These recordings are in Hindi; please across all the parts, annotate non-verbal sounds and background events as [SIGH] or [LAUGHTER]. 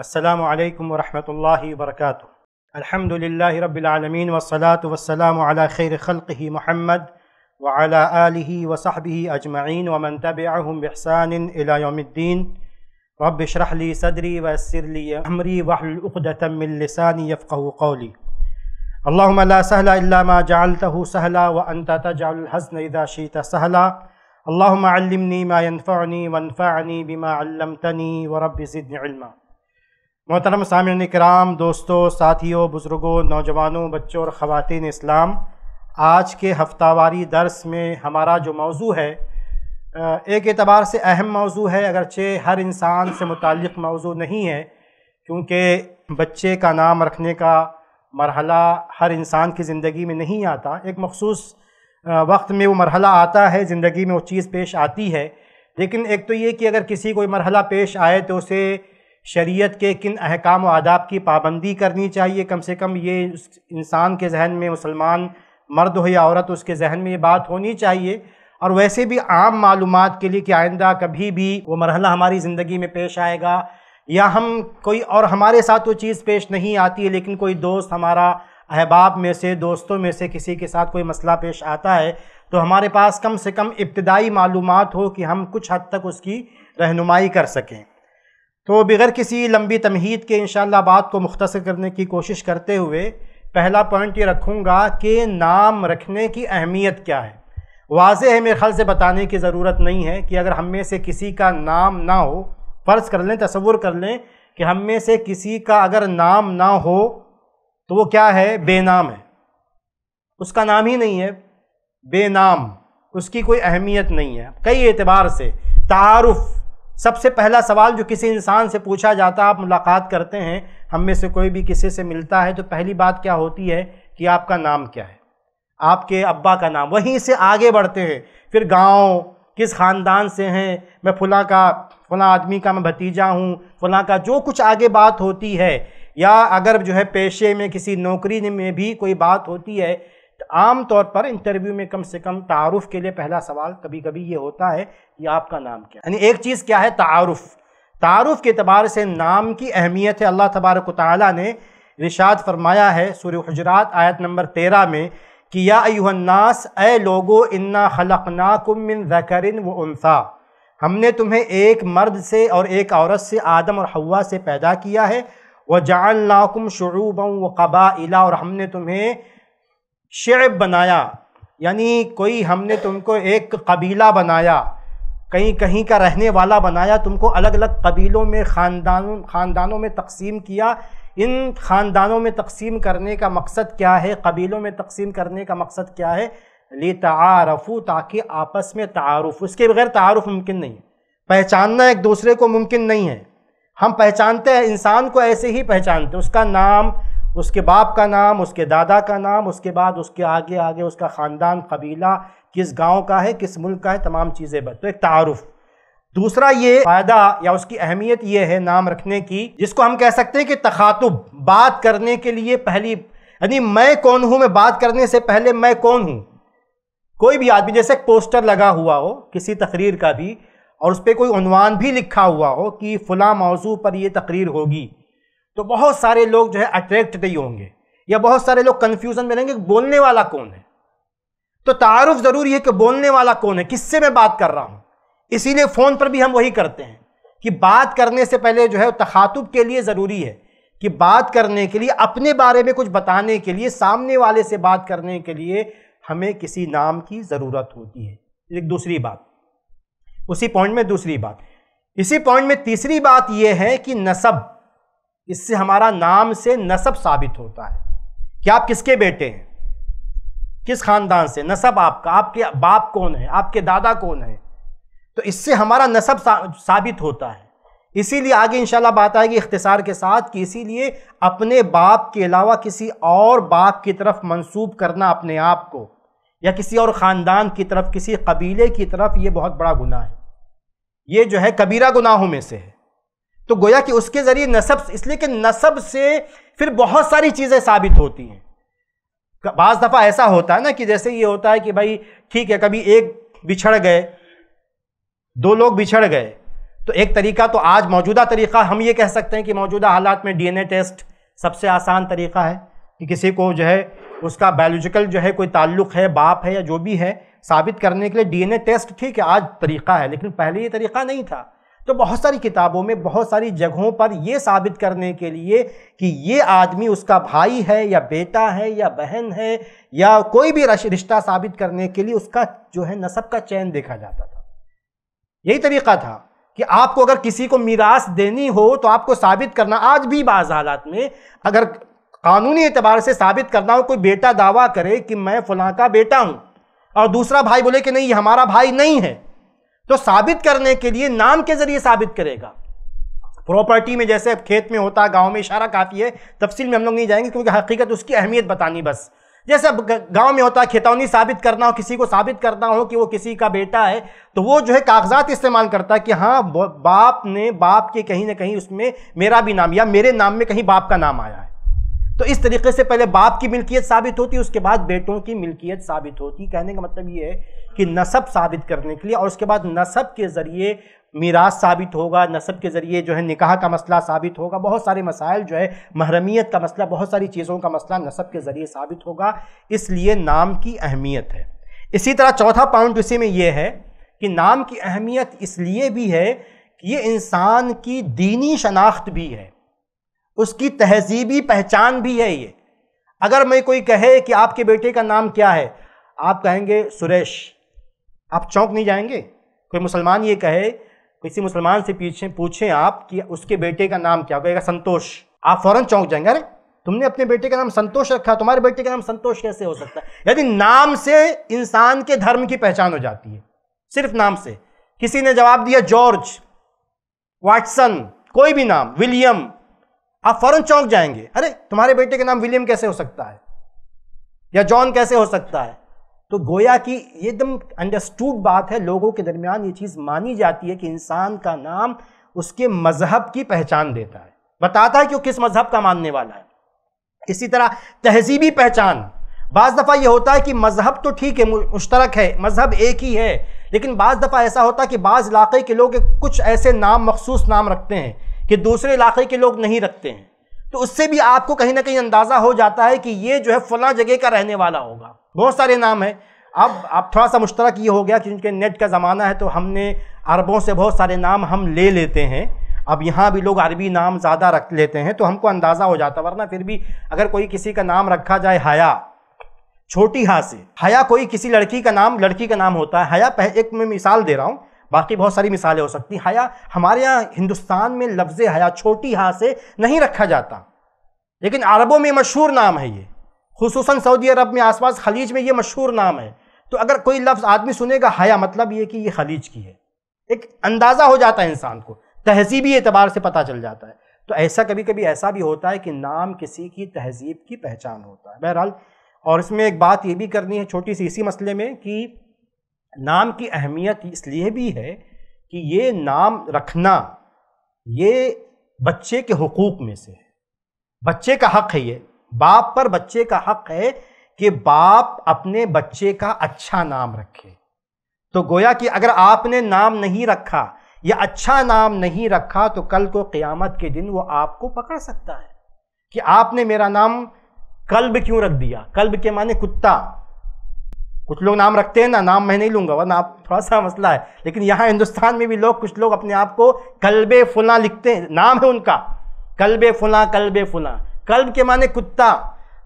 السلام عليكم ورحمة الله وبركاته الحمد لله رب العالمين والصلاة والسلام على خير خلقه محمد وعلى آله وصحبه أجمعين ومن تبعهم بإحسان إلى يوم الدين رب اشرح لي صدري ويسر لي أمري واحلل عقدة من لساني يفقه قولي اللهم لا سهل إلا ما جعلته سهلا وأنت تجعل الحزن إذا شئت سهلا اللهم علمني ما ينفعني وانفعني بما علمتني ورب زدني علما मोहतरम सामिन कराम दोस्तों साथियों बुज़ुर्गों नौजवानों बच्चों और ख़वान इस्लाम आज के हफ्तावारी दर्स में हमारा जो मौजू है एक एतबार से अहम मौजू है अगरचे हर इंसान से मुतक़ मौजू नहीं है क्योंकि बच्चे का नाम रखने का मरहला हर इंसान की ज़िंदगी में नहीं आता एक मखसूस वक्त में वो मरहला आता है ज़िंदगी में वो चीज़ पेश आती है लेकिन एक तो ये कि अगर किसी कोई मरहला पेश आए तो उसे शरीयत के किन अहकाम व आदाब की पाबंदी करनी चाहिए कम से कम ये इंसान के जहन में मुसलमान मर्द हो या औरत उसके जहन में ये बात होनी चाहिए और वैसे भी आम मालूम के लिए कि आइंदा कभी भी वो मरहला हमारी ज़िंदगी में पेश आएगा या हम कोई और हमारे साथ वो चीज़ पेश नहीं आती है लेकिन कोई दोस्त हमारा अहबाब में से दोस्तों में से किसी के साथ कोई मसला पेश आता है तो हमारे पास कम से कम इब्तदाई मालूम हो कि हम कुछ हद तक उसकी रहनुमाई कर सकें तो बगैर किसी लंबी तमहीद के इन बात को मुख्तर करने की कोशिश करते हुए पहला पॉइंट ये रखूँगा कि नाम रखने की अहमियत क्या है वाज है मेरे ख्याल से बताने की ज़रूरत नहीं है कि अगर हम में से किसी का नाम ना हो फ़र्ज़ कर लें तस्वुर कर लें कि हम में से किसी का अगर नाम ना हो तो वो क्या है बेनाम है उसका नाम ही नहीं है बेनाम उसकी कोई अहमियत नहीं है कई एतबार से तारफ़ सबसे पहला सवाल जो किसी इंसान से पूछा जाता है आप मुलाकात करते हैं हम में से कोई भी किसी से मिलता है तो पहली बात क्या होती है कि आपका नाम क्या है आपके अब्बा का नाम वहीं से आगे बढ़ते हैं फिर गांव किस ख़ानदान से हैं मैं फुला का फला आदमी का मैं भतीजा हूँ फला का जो कुछ आगे बात होती है या अगर जो है पेशे में किसी नौकरी में भी कोई बात होती है तो आम तौर पर इंटरव्यू में कम से कम तारुफ के लिए पहला सवाल कभी कभी ये होता है कि आपका नाम क्या यानी एक चीज़ क्या है तारुफ तारुफ के अतबार से नाम की अहमियत है अल्लाह तबारक ताली ने रिशाद फरमाया है सूर्य हजरात आयत नंबर तेरह में कि या अयुहन्नास ए लोगो इन्ना खलकनाकुम मिन जकरिन व उनसा हमने तुम्हें एक मर्द से और एक औरत से आदम और हवा से पैदा किया है व जान लाकुम शरूबा व कबा और हमने तुम्हें शेब बनाया यानी कोई हमने तुमको एक कबीला बनाया कहीं कहीं का रहने वाला बनाया तुमको अलग अलग कबीलों में खानदान ख़ानदानों में तकसीम किया इन ख़ानदानों में तकसीम करने का मकसद क्या है कबीलों में तकसीम करने का मकसद क्या है ली तारफ़ू ताकि आपस में तारफ़ उसके बगैर तारफ़ मुमकिन नहीं है पहचानना एक दूसरे को मुमकिन नहीं है हम पहचानते हैं इंसान को ऐसे ही पहचानते उसका नाम उसके बाप का नाम उसके दादा का नाम उसके बाद उसके आगे आगे उसका ख़ानदान कबीला किस गांव का है किस मुल्क का है तमाम चीज़ें बस तो एक तारफ़ दूसरा ये फ़ायदा या उसकी अहमियत ये है नाम रखने की जिसको हम कह सकते हैं कि तखातुब बात करने के लिए पहली यानी मैं कौन हूँ मैं बात करने से पहले मैं कौन हूँ कोई भी आदमी जैसे एक पोस्टर लगा हुआ हो किसी तकरीर का भी और उस पर कोई भी लिखा हुआ हो कि फ़लाँ मौजू पर यह तकरीर होगी तो बहुत सारे लोग जो है अट्रैक्ट नहीं होंगे या बहुत सारे लोग कंफ्यूजन में रहेंगे बोलने वाला कौन है तो तारुफ जरूरी है कि बोलने वाला कौन है किससे मैं बात कर रहा हूं इसीलिए फ़ोन पर भी हम वही करते हैं कि बात करने से पहले जो है तखातुब के लिए ज़रूरी है कि बात करने के लिए अपने बारे में कुछ बताने के लिए सामने वाले से बात करने के लिए हमें किसी नाम की ज़रूरत होती है एक दूसरी बात उसी पॉइंट में दूसरी बात इसी पॉइंट में तीसरी बात यह है कि नसब इससे हमारा नाम से नसब साबित होता है कि आप किसके बेटे हैं किस खानदान से नसब आपका आपके बाप कौन है आपके दादा कौन है तो इससे हमारा नसब साबित होता है इसीलिए आगे इंशाल्लाह बात आएगी इख्तिसार के साथ कि इसीलिए अपने बाप के अलावा किसी और बाप की तरफ मंसूब करना अपने आप को या किसी और ख़ानदान की तरफ किसी कबीले की तरफ ये बहुत बड़ा गुनाह है ये जो है कबीरा गुनाहों में से है तो गोया कि उसके जरिए नसब इसलिए कि नसब से फिर बहुत सारी चीज़ें साबित होती हैं बाज़ दफ़ा ऐसा होता है ना कि जैसे ये होता है कि भाई ठीक है कभी एक बिछड़ गए दो लोग बिछड़ गए तो एक तरीका तो आज मौजूदा तरीका हम ये कह सकते हैं कि मौजूदा हालात में डीएनए टेस्ट सबसे आसान तरीका है कि किसी को जो है उसका बायोलॉजिकल जो है कोई ताल्लुक है बाप है या जो भी है साबित करने के लिए डीएनए टेस्ट ठीक है आज तरीका है लेकिन पहले ये तरीका नहीं था तो बहुत सारी किताबों में बहुत सारी जगहों पर यह साबित करने के लिए कि ये आदमी उसका भाई है या बेटा है या बहन है या कोई भी रिश्ता साबित करने के लिए उसका जो है नसब का चयन देखा जाता था यही तरीका था कि आपको अगर किसी को मीरास देनी हो तो आपको साबित करना आज भी बाज़ हालात में अगर कानूनी एतबार से साबित करना हो कोई बेटा दावा करे कि मैं फलां का बेटा हूं और दूसरा भाई बोले कि नहीं हमारा भाई नहीं है तो साबित करने के लिए नाम के जरिए साबित करेगा प्रॉपर्टी में जैसे खेत में होता है गांव में इशारा काफ़ी है तफसील में हम लोग नहीं जाएंगे क्योंकि हकीकत उसकी अहमियत बतानी बस जैसे गांव में होता है खेतौनी साबित करना हो किसी को साबित करना हो कि वो किसी का बेटा है तो वो जो है कागजात इस्तेमाल करता है कि हाँ बाप ने बाप के कहीं ना कहीं उसमें मेरा भी नाम या मेरे नाम में कहीं बाप का नाम आया है तो इस तरीके से पहले बाप की मिल्कियत साबित होती उसके बाद बेटों की मिल्कियत साबित होती कहने का मतलब ये है कि नसब साबित करने के लिए और उसके बाद नसब के ज़रिए मीरास साबित होगा नसब के ज़रिए जो है निकाह का मसला साबित होगा बहुत सारे मसाइल जो है महरमियत का मसला बहुत सारी चीज़ों का मसला नसब के ज़रिए साबित होगा इसलिए नाम की अहमियत है इसी तरह चौथा पॉइंट उसी में यह है कि नाम की अहमियत इसलिए भी है कि ये इंसान की दीनी शनाख्त भी है उसकी तहजीबी पहचान भी है ये अगर मैं कोई कहे कि आपके बेटे का नाम क्या है आप कहेंगे सुरेश आप चौंक नहीं जाएंगे कोई मुसलमान ये कहे किसी मुसलमान से पीछे पूछें आप कि उसके बेटे का नाम क्या कहेगा संतोष आप फौरन चौंक जाएंगे अरे तुमने अपने बेटे का नाम संतोष रखा तुम्हारे बेटे का नाम संतोष कैसे हो सकता है यदि नाम से इंसान के धर्म की पहचान हो जाती है सिर्फ नाम से किसी ने जवाब दिया जॉर्ज वाटसन कोई भी नाम विलियम आप फौरन चौंक जाएंगे अरे तुम्हारे बेटे का नाम विलियम कैसे हो सकता है या जॉन कैसे हो सकता है तो गोया कि एकदम अंडरस्टूड बात है लोगों के दरमियान ये चीज़ मानी जाती है कि इंसान का नाम उसके मजहब की पहचान देता है बताता है कि वो किस मजहब का मानने वाला है इसी तरह तहजीबी पहचान बाज़ दफ़ा ये होता है कि मज़हब तो ठीक है मुश्तरक है मज़हब एक ही है लेकिन बाज़ दफ़ा ऐसा होता है कि बाज़ इलाक़े के लोग कुछ ऐसे नाम मखसूस नाम रखते हैं कि दूसरे इलाक़े के लोग नहीं रखते हैं तो उससे भी आपको कहीं ना कहीं अंदाजा हो जाता है कि ये जो है फला जगह का रहने वाला होगा बहुत सारे नाम है अब आप थोड़ा सा मुश्तरक ये हो गया क्योंकि नेट का ज़माना है तो हमने अरबों से बहुत सारे नाम हम ले लेते हैं अब यहाँ भी लोग अरबी नाम ज़्यादा रख लेते हैं तो हमको अंदाज़ा हो जाता वरना फिर भी अगर कोई किसी का नाम रखा जाए हया छोटी हा से हया कोई किसी लड़की का नाम लड़की का नाम होता है हया एक मैं मिसाल दे रहा हूँ बाकी बहुत सारी मिसालें हो सकती हया हमारे यहाँ हिंदुस्तान में लफ्ज़ हया छोटी हा से नहीं रखा जाता लेकिन अरबों में मशहूर नाम है ये खसूस सऊदी अरब में आसपास खलीज में ये मशहूर नाम है तो अगर कोई लफ्ज़ आदमी सुनेगा हया मतलब ये कि ये खलीज की है एक अंदाज़ा हो जाता है इंसान को तहजीबी एतबार से पता चल जाता है तो ऐसा कभी कभी ऐसा भी होता है कि नाम किसी की तहजीब की पहचान होता है बहरहाल और इसमें एक बात ये भी करनी है छोटी सी इसी मसले में कि नाम की अहमियत इसलिए भी है कि ये नाम रखना ये बच्चे के हकूक़ में से है बच्चे का हक है ये बाप पर बच्चे का हक है कि बाप अपने बच्चे का अच्छा नाम रखे तो गोया कि अगर आपने नाम नहीं रखा या अच्छा नाम नहीं रखा तो कल को क़्यामत के दिन वो आपको पकड़ सकता है कि आपने मेरा नाम कल्ब क्यों रख दिया कल्ब के माने कुत्ता कुछ लोग नाम रखते हैं ना नाम मैं नहीं लूंगा वरना आप थोड़ा सा मसला है लेकिन यहाँ हिंदुस्तान में भी लोग कुछ लोग अपने आप को कल्ब फुला लिखते हैं नाम है उनका कल्ब फुला कल्ब फुला कल्ब के माने कुत्ता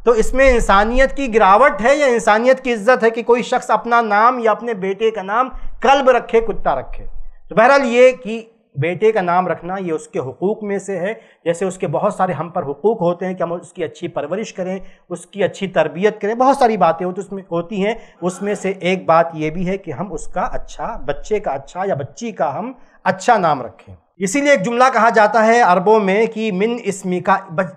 तो इसमें इंसानियत की गिरावट है या इंसानियत की इज्जत है कि कोई शख्स अपना नाम या अपने बेटे का नाम कल्ब रखे कुत्ता रखे तो बहरहाल ये कि बेटे का नाम रखना ये उसके हकूक़ में से है जैसे उसके बहुत सारे हम पर हकूक़ होते हैं कि हम उसकी अच्छी परवरिश करें उसकी अच्छी तरबियत करें बहुत सारी बातें होती उसमें होती हैं उसमें से एक बात ये भी है कि हम उसका अच्छा बच्चे का अच्छा या बच्ची का हम अच्छा नाम रखें इसीलिए एक जुमला कहा जाता है अरबों में कि मिन इसमी का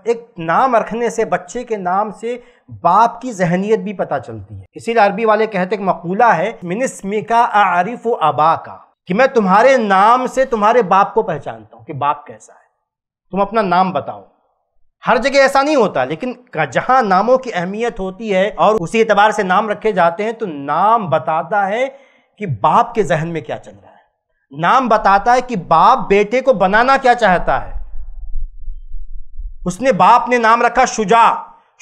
एक नाम रखने से बच्चे के नाम से बाप की जहनीत भी पता चलती है इसीलिए अरबी वाले कहते मकूला है मिन इसमी का आरिफ अबा का कि मैं तुम्हारे नाम से तुम्हारे बाप को पहचानता हूं कि बाप कैसा है तुम अपना नाम बताओ हर जगह ऐसा नहीं होता लेकिन जहां नामों की अहमियत होती है और उसी एतबार से नाम रखे जाते हैं तो नाम बताता है कि बाप के जहन में क्या चल रहा है नाम बताता है कि बाप बेटे को बनाना क्या चाहता है उसने बाप ने नाम रखा शुजा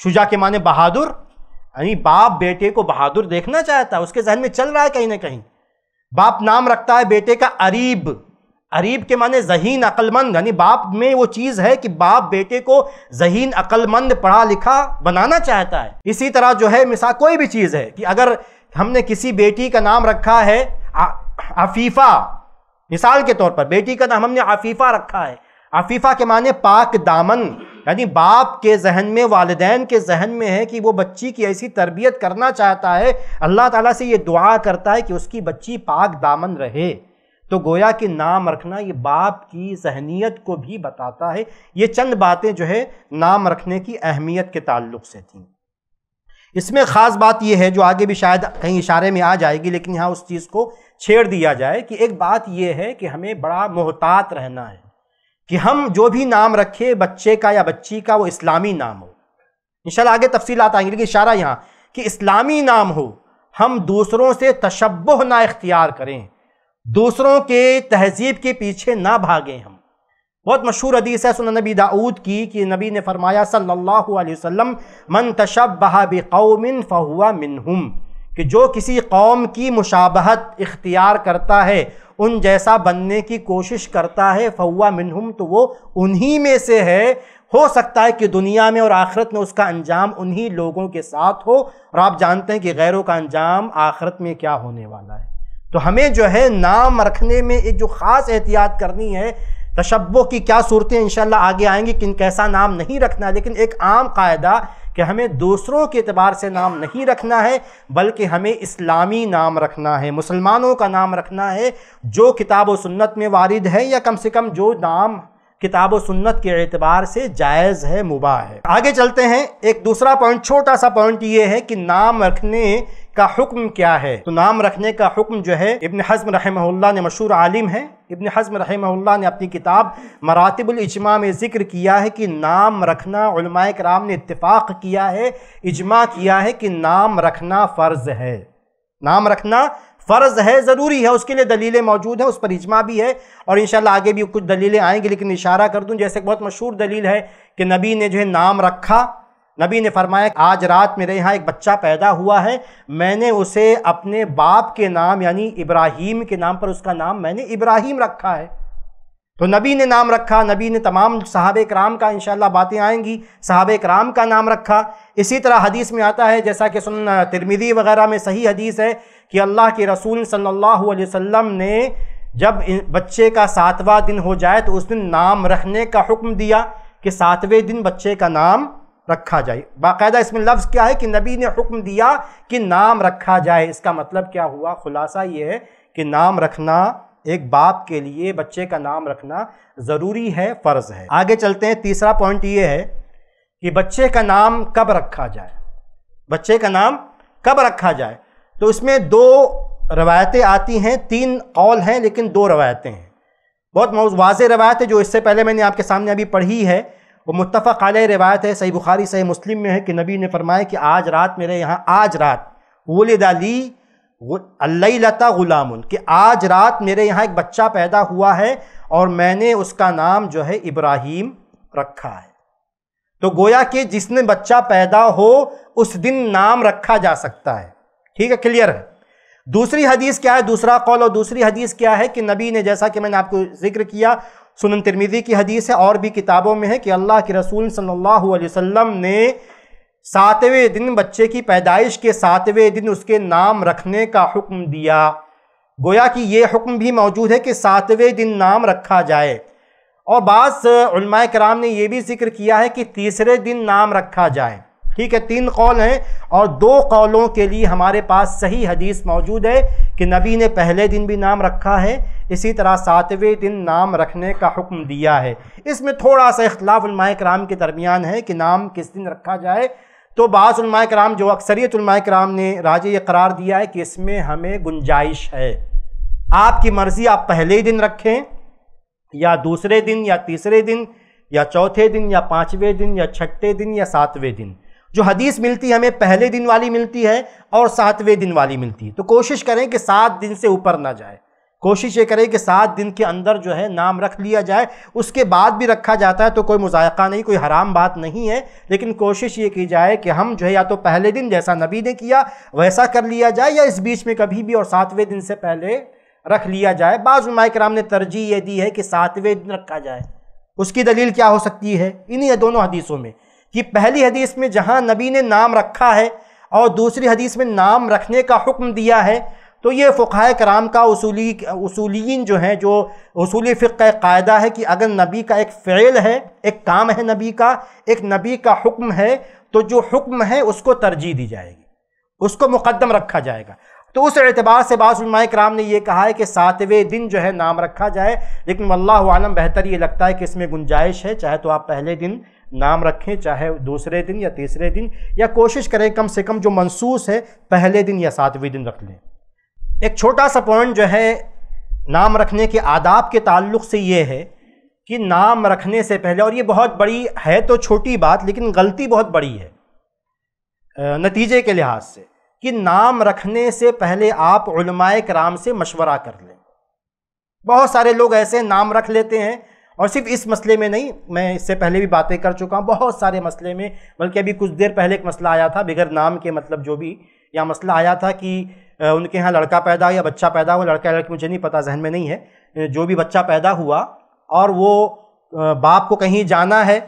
शुजा के माने बहादुर यानी बाप बेटे को बहादुर देखना चाहता है उसके जहन में चल रहा है कहीं ना कहीं बाप नाम रखता है बेटे का अरीब अरीब के माने जहीन अकलमंद यानी बाप में वो चीज़ है कि बाप बेटे को जहीन अक्लमंद पढ़ा लिखा बनाना चाहता है इसी तरह जो है मिसाल कोई भी चीज़ है कि अगर हमने किसी बेटी का नाम रखा है आफीफा मिसाल के तौर पर बेटी का नाम हमने आफीफा रखा है आफीफा के माने पाक दामन यानी बाप के जहन में वालदेन के जहन में है कि वो बच्ची की ऐसी तरबियत करना चाहता है अल्लाह ताला से ये दुआ करता है कि उसकी बच्ची पाक दामन रहे तो गोया कि नाम रखना ये बाप की जहनीत को भी बताता है ये चंद बातें जो है नाम रखने की अहमियत के ताल्लुक से थी इसमें ख़ास बात यह है जो आगे भी शायद कहीं इशारे में आ जाएगी लेकिन यहाँ उस चीज़ को छेड़ दिया जाए कि एक बात यह है कि हमें बड़ा मोहतात रहना है कि हम जो भी नाम रखें बच्चे का या बच्ची का वो इस्लामी नाम हो इंशाल्लाह आगे आता आएंगे लेकिन इशारा यहाँ कि इस्लामी नाम हो हम दूसरों से तशब ना इख्तियार करें दूसरों के तहजीब के पीछे ना भागें हम बहुत मशहूर हदीस है सुन नबी दाऊद की कि नबी ने फरमाया सल्लल्लाहु अलैहि वसल्लम मन तशब बहाबी फ़हुआ मिनहुम कि जो किसी कौम की मुशाबहत इख्तियार करता है उन जैसा बनने की कोशिश करता है फवा मिनहुम तो वो उन्हीं में से है हो सकता है कि दुनिया में और आखिरत में उसका अंजाम उन्हीं लोगों के साथ हो और आप जानते हैं कि गैरों का अंजाम आखिरत में क्या होने वाला है तो हमें जो है नाम रखने में एक जो ख़ास एहतियात करनी है तशब्बों की क्या सूरतें इंशाल्लाह आगे आएंगी किन कैसा नाम नहीं रखना लेकिन एक आम कायदा कि हमें दूसरों के अतबार से नाम नहीं रखना है बल्कि हमें इस्लामी नाम रखना है मुसलमानों का नाम रखना है जो किताब व सुन्नत में वारिद है या कम से कम जो नाम किताब व सुन्नत के अतबार से जायज़ है मुबा है आगे चलते हैं एक दूसरा पॉइंट छोटा सा पॉइंट ये है कि नाम रखने का हुक्म क्या है तो नाम रखने का हुक्म जो है इबन हज़म रहमल्ला ने मशहूर आलिम है इबन हज़म रहमल्ला ने अपनी किताब मरातबुलजमा में ज़िक्र किया है कि नाम रखना कराम ने इतफ़ाक़ किया है इजमा किया है कि नाम रखना फ़र्ज़ है नाम रखना फ़र्ज़ है ज़रूरी है उसके लिए दलीलें मौजूद हैं उस पर इजमा भी है और इन आगे भी कुछ दलीलें आएंगी लेकिन इशारा कर दूँ जैसे बहुत मशहूर दलील है कि नबी ने जो है नाम रखा नबी ने फरमाया आज रात मेरे यहाँ एक बच्चा पैदा हुआ है मैंने उसे अपने बाप के नाम यानी इब्राहिम के नाम पर उसका नाम मैंने इब्राहिम रखा है तो नबी ने नाम रखा नबी ने तमाम साहब कराम का इंशाल्लाह बातें आएंगी साहब कराम का नाम रखा इसी तरह हदीस में आता है जैसा कि सुन तिरमिदी वगैरह में सही हदीस है कि अल्लाह के रसूल सल्लल्लाहु अलैहि वसल्लम ने जब बच्चे का सातवां दिन हो जाए तो उस दिन नाम रखने का हुक्म दिया कि सातवें दिन बच्चे का नाम रखा जाए बाकायदा इसमें लफ्ज़ क्या है कि नबी ने हुक्म दिया कि नाम रखा जाए इसका मतलब क्या हुआ खुलासा ये है कि नाम रखना एक बाप के लिए बच्चे का नाम रखना ज़रूरी है फ़र्ज़ है आगे चलते हैं तीसरा पॉइंट ये है कि बच्चे का नाम कब रखा जाए बच्चे का नाम कब रखा जाए तो इसमें दो रवायतें आती हैं तीन कौल हैं लेकिन दो रवायतें हैं बहुत वाज रवायत है जो इससे पहले मैंने आपके सामने अभी पढ़ी है वो मुतफ़ आल रिवायत है सही बुखारी सही मुस्लिम में है कि नबी ने फरमाया कि आज रात मेरे यहाँ आज रात अल्लाई लता गुलाम कि आज रात मेरे यहाँ एक बच्चा पैदा हुआ है और मैंने उसका नाम जो है इब्राहिम रखा है तो गोया कि जिसने बच्चा पैदा हो उस दिन नाम रखा जा सकता है ठीक है क्लियर है दूसरी हदीस क्या है दूसरा कौल और दूसरी हदीस क्या है कि नबी ने जैसा कि मैंने आपको जिक्र किया सुनन तिरमिज़ी की हदीस है और भी किताबों में है कि अल्लाह के रसूल सल्लल्लाहु अलैहि वसल्लम ने सातवें दिन बच्चे की पैदाइश के सातवें दिन उसके नाम रखने का हुक्म दिया गोया कि ये हुक्म भी मौजूद है कि सातवें दिन नाम रखा जाए और बाज़ कराम ने यह भी जिक्र किया है कि तीसरे दिन नाम रखा जाए ठीक है तीन कौल हैं और दो कौलों के लिए हमारे पास सही हदीस मौजूद है कि नबी ने पहले दिन भी नाम रखा है इसी तरह सातवें दिन नाम रखने का हुक्म दिया है इसमें थोड़ा सा इख्लाफ कराम के दरमियान है कि नाम किस दिन रखा जाए तो बाज़ुलमा कराम जो अक्सरियतलमा कराम ने राजे ये करार दिया है कि इसमें हमें गुंजाइश है आपकी मर्ज़ी आप पहले दिन रखें या दूसरे दिन या तीसरे दिन या चौथे दिन या पाँचवें दिन या छठे दिन या सातवें दिन जो हदीस मिलती है हमें पहले दिन वाली मिलती है और सातवें दिन वाली मिलती है तो कोशिश करें कि सात दिन से ऊपर ना जाए कोशिश ये करें कि सात दिन के अंदर जो है नाम रख लिया जाए उसके बाद भी रखा जाता है तो कोई मुजायका नहीं कोई हराम बात नहीं है लेकिन कोशिश ये की जाए कि हम जो है या तो पहले दिन जैसा नबी ने किया वैसा कर लिया जाए या इस बीच में कभी भी और सातवें दिन से पहले रख लिया जाए बाज़ कराम ने तरजीह ये दी है कि सातवें दिन रखा जाए उसकी दलील क्या हो सकती है इन्हीं दोनों हदीसों में कि पहली हदीस में जहाँ नबी ने नाम रखा है और दूसरी हदीस में नाम रखने का हुक्म दिया है तो ये फ़ुकाय कराम का उसूली उसूलिन जो हैं जो उसूली फ़िक का कायदा है कि अगर नबी का एक फ़ेल है एक काम है नबी का एक नबी का हुक्म है तो जो हुक्म है उसको तरजीह दी जाएगी उसको मुकदम रखा जाएगा तो उस एतबार से बाज़ाए कराम ने यह कहा है कि सातवें दिन जो है नाम रखा जाए लेकिन आलम बेहतर ये लगता है कि इसमें गुंजाइश है चाहे तो आप पहले दिन नाम रखें चाहे दूसरे दिन या तीसरे दिन या कोशिश करें कम से कम जो मनसूस है पहले दिन या सातवें दिन रख लें एक छोटा सा पॉइंट जो है नाम रखने के आदाब के ताल्लुक से ये है कि नाम रखने से पहले और ये बहुत बड़ी है तो छोटी बात लेकिन गलती बहुत बड़ी है नतीजे के लिहाज से कि नाम रखने से पहले आप कराम से मशवरा कर लें बहुत सारे लोग ऐसे नाम रख लेते हैं और सिर्फ इस मसले में नहीं मैं इससे पहले भी बातें कर चुका हूँ बहुत सारे मसले में बल्कि अभी कुछ देर पहले एक मसला आया था बगैर नाम के मतलब जो भी यहाँ मसला आया था कि उनके यहाँ लड़का पैदा या बच्चा पैदा हुआ लड़का लड़की मुझे नहीं पता जहन में नहीं है जो भी बच्चा पैदा हुआ और वो बाप को कहीं जाना है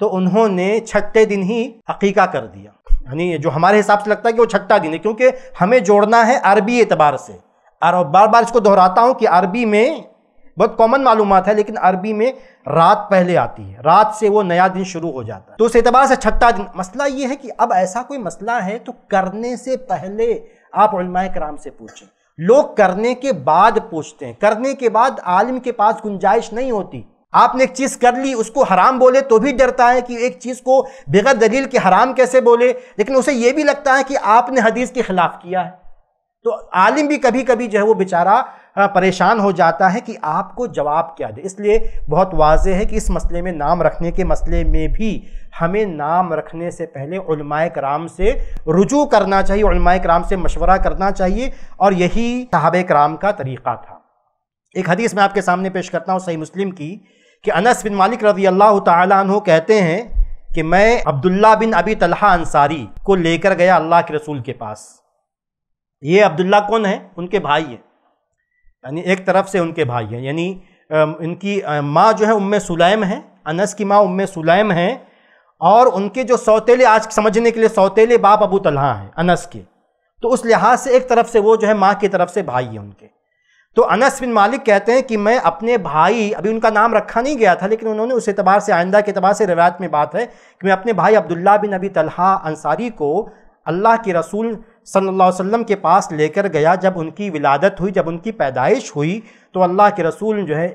तो उन्होंने छठे दिन ही हकीका कर दिया यानी जो हमारे हिसाब से लगता है कि वो छठा दिन है क्योंकि हमें जोड़ना है अरबी एतबार से और बार बार इसको दोहराता हूँ कि अरबी में बहुत कॉमन मालूम है लेकिन अरबी में रात पहले आती है रात से वो नया दिन शुरू हो जाता है तो उस एतबार से छठा दिन मसला ये है कि अब ऐसा कोई मसला है तो करने से पहले आप कराम से पूछें लोग करने के बाद पूछते हैं करने के बाद आलिम के पास गुंजाइश नहीं होती आपने एक चीज़ कर ली उसको हराम बोले तो भी डरता है कि एक चीज़ को बगैर दलील के हराम कैसे बोले लेकिन उसे यह भी लगता है कि आपने हदीस के खिलाफ किया है तो आलिम भी कभी कभी जो है वो बेचारा परेशान हो जाता है कि आपको जवाब क्या दे इसलिए बहुत वाज है कि इस मसले में नाम रखने के मसले में भी हमें नाम रखने से पहले कराम से रुजू करना चाहिए कराम से मशवरा करना चाहिए और यही साहब कराम का तरीक़ा था एक हदीस मैं आपके सामने पेश करता हूँ सही मुस्लिम की कि अनस बिन मालिक रजी अल्लाह तु कहते हैं कि मैं अब्दुल्ला बिन अबी तलहा अंसारी को लेकर गया अल्लाह के रसूल के पास ये अब्दुल्ला कौन है उनके भाई है यानी एक तरफ से उनके भाई हैं यानी इनकी माँ जो है उम सुलैम है अनस की माँ उम सुलैम है और उनके जो सौतेले आज समझने के लिए सौतेले बाप अबू तलहा हैं अनस के तो उस लिहाज से एक तरफ से वो जो है माँ की तरफ से भाई है उनके तो अनस बिन मालिक कहते हैं कि मैं अपने भाई अभी उनका नाम रखा नहीं गया था लेकिन उन्होंने उस एतबार से आइंदा के एतबार से रिवायत में बात है कि मैं अपने भाई अब्दुल्ला बिन अबी तलहा अंसारी को अल्लाह के रसूल सल्लल्लाहु अलैहि वसल्लम के पास लेकर गया जब उनकी विलादत हुई जब उनकी पैदाइश हुई तो अल्लाह के रसूल जो है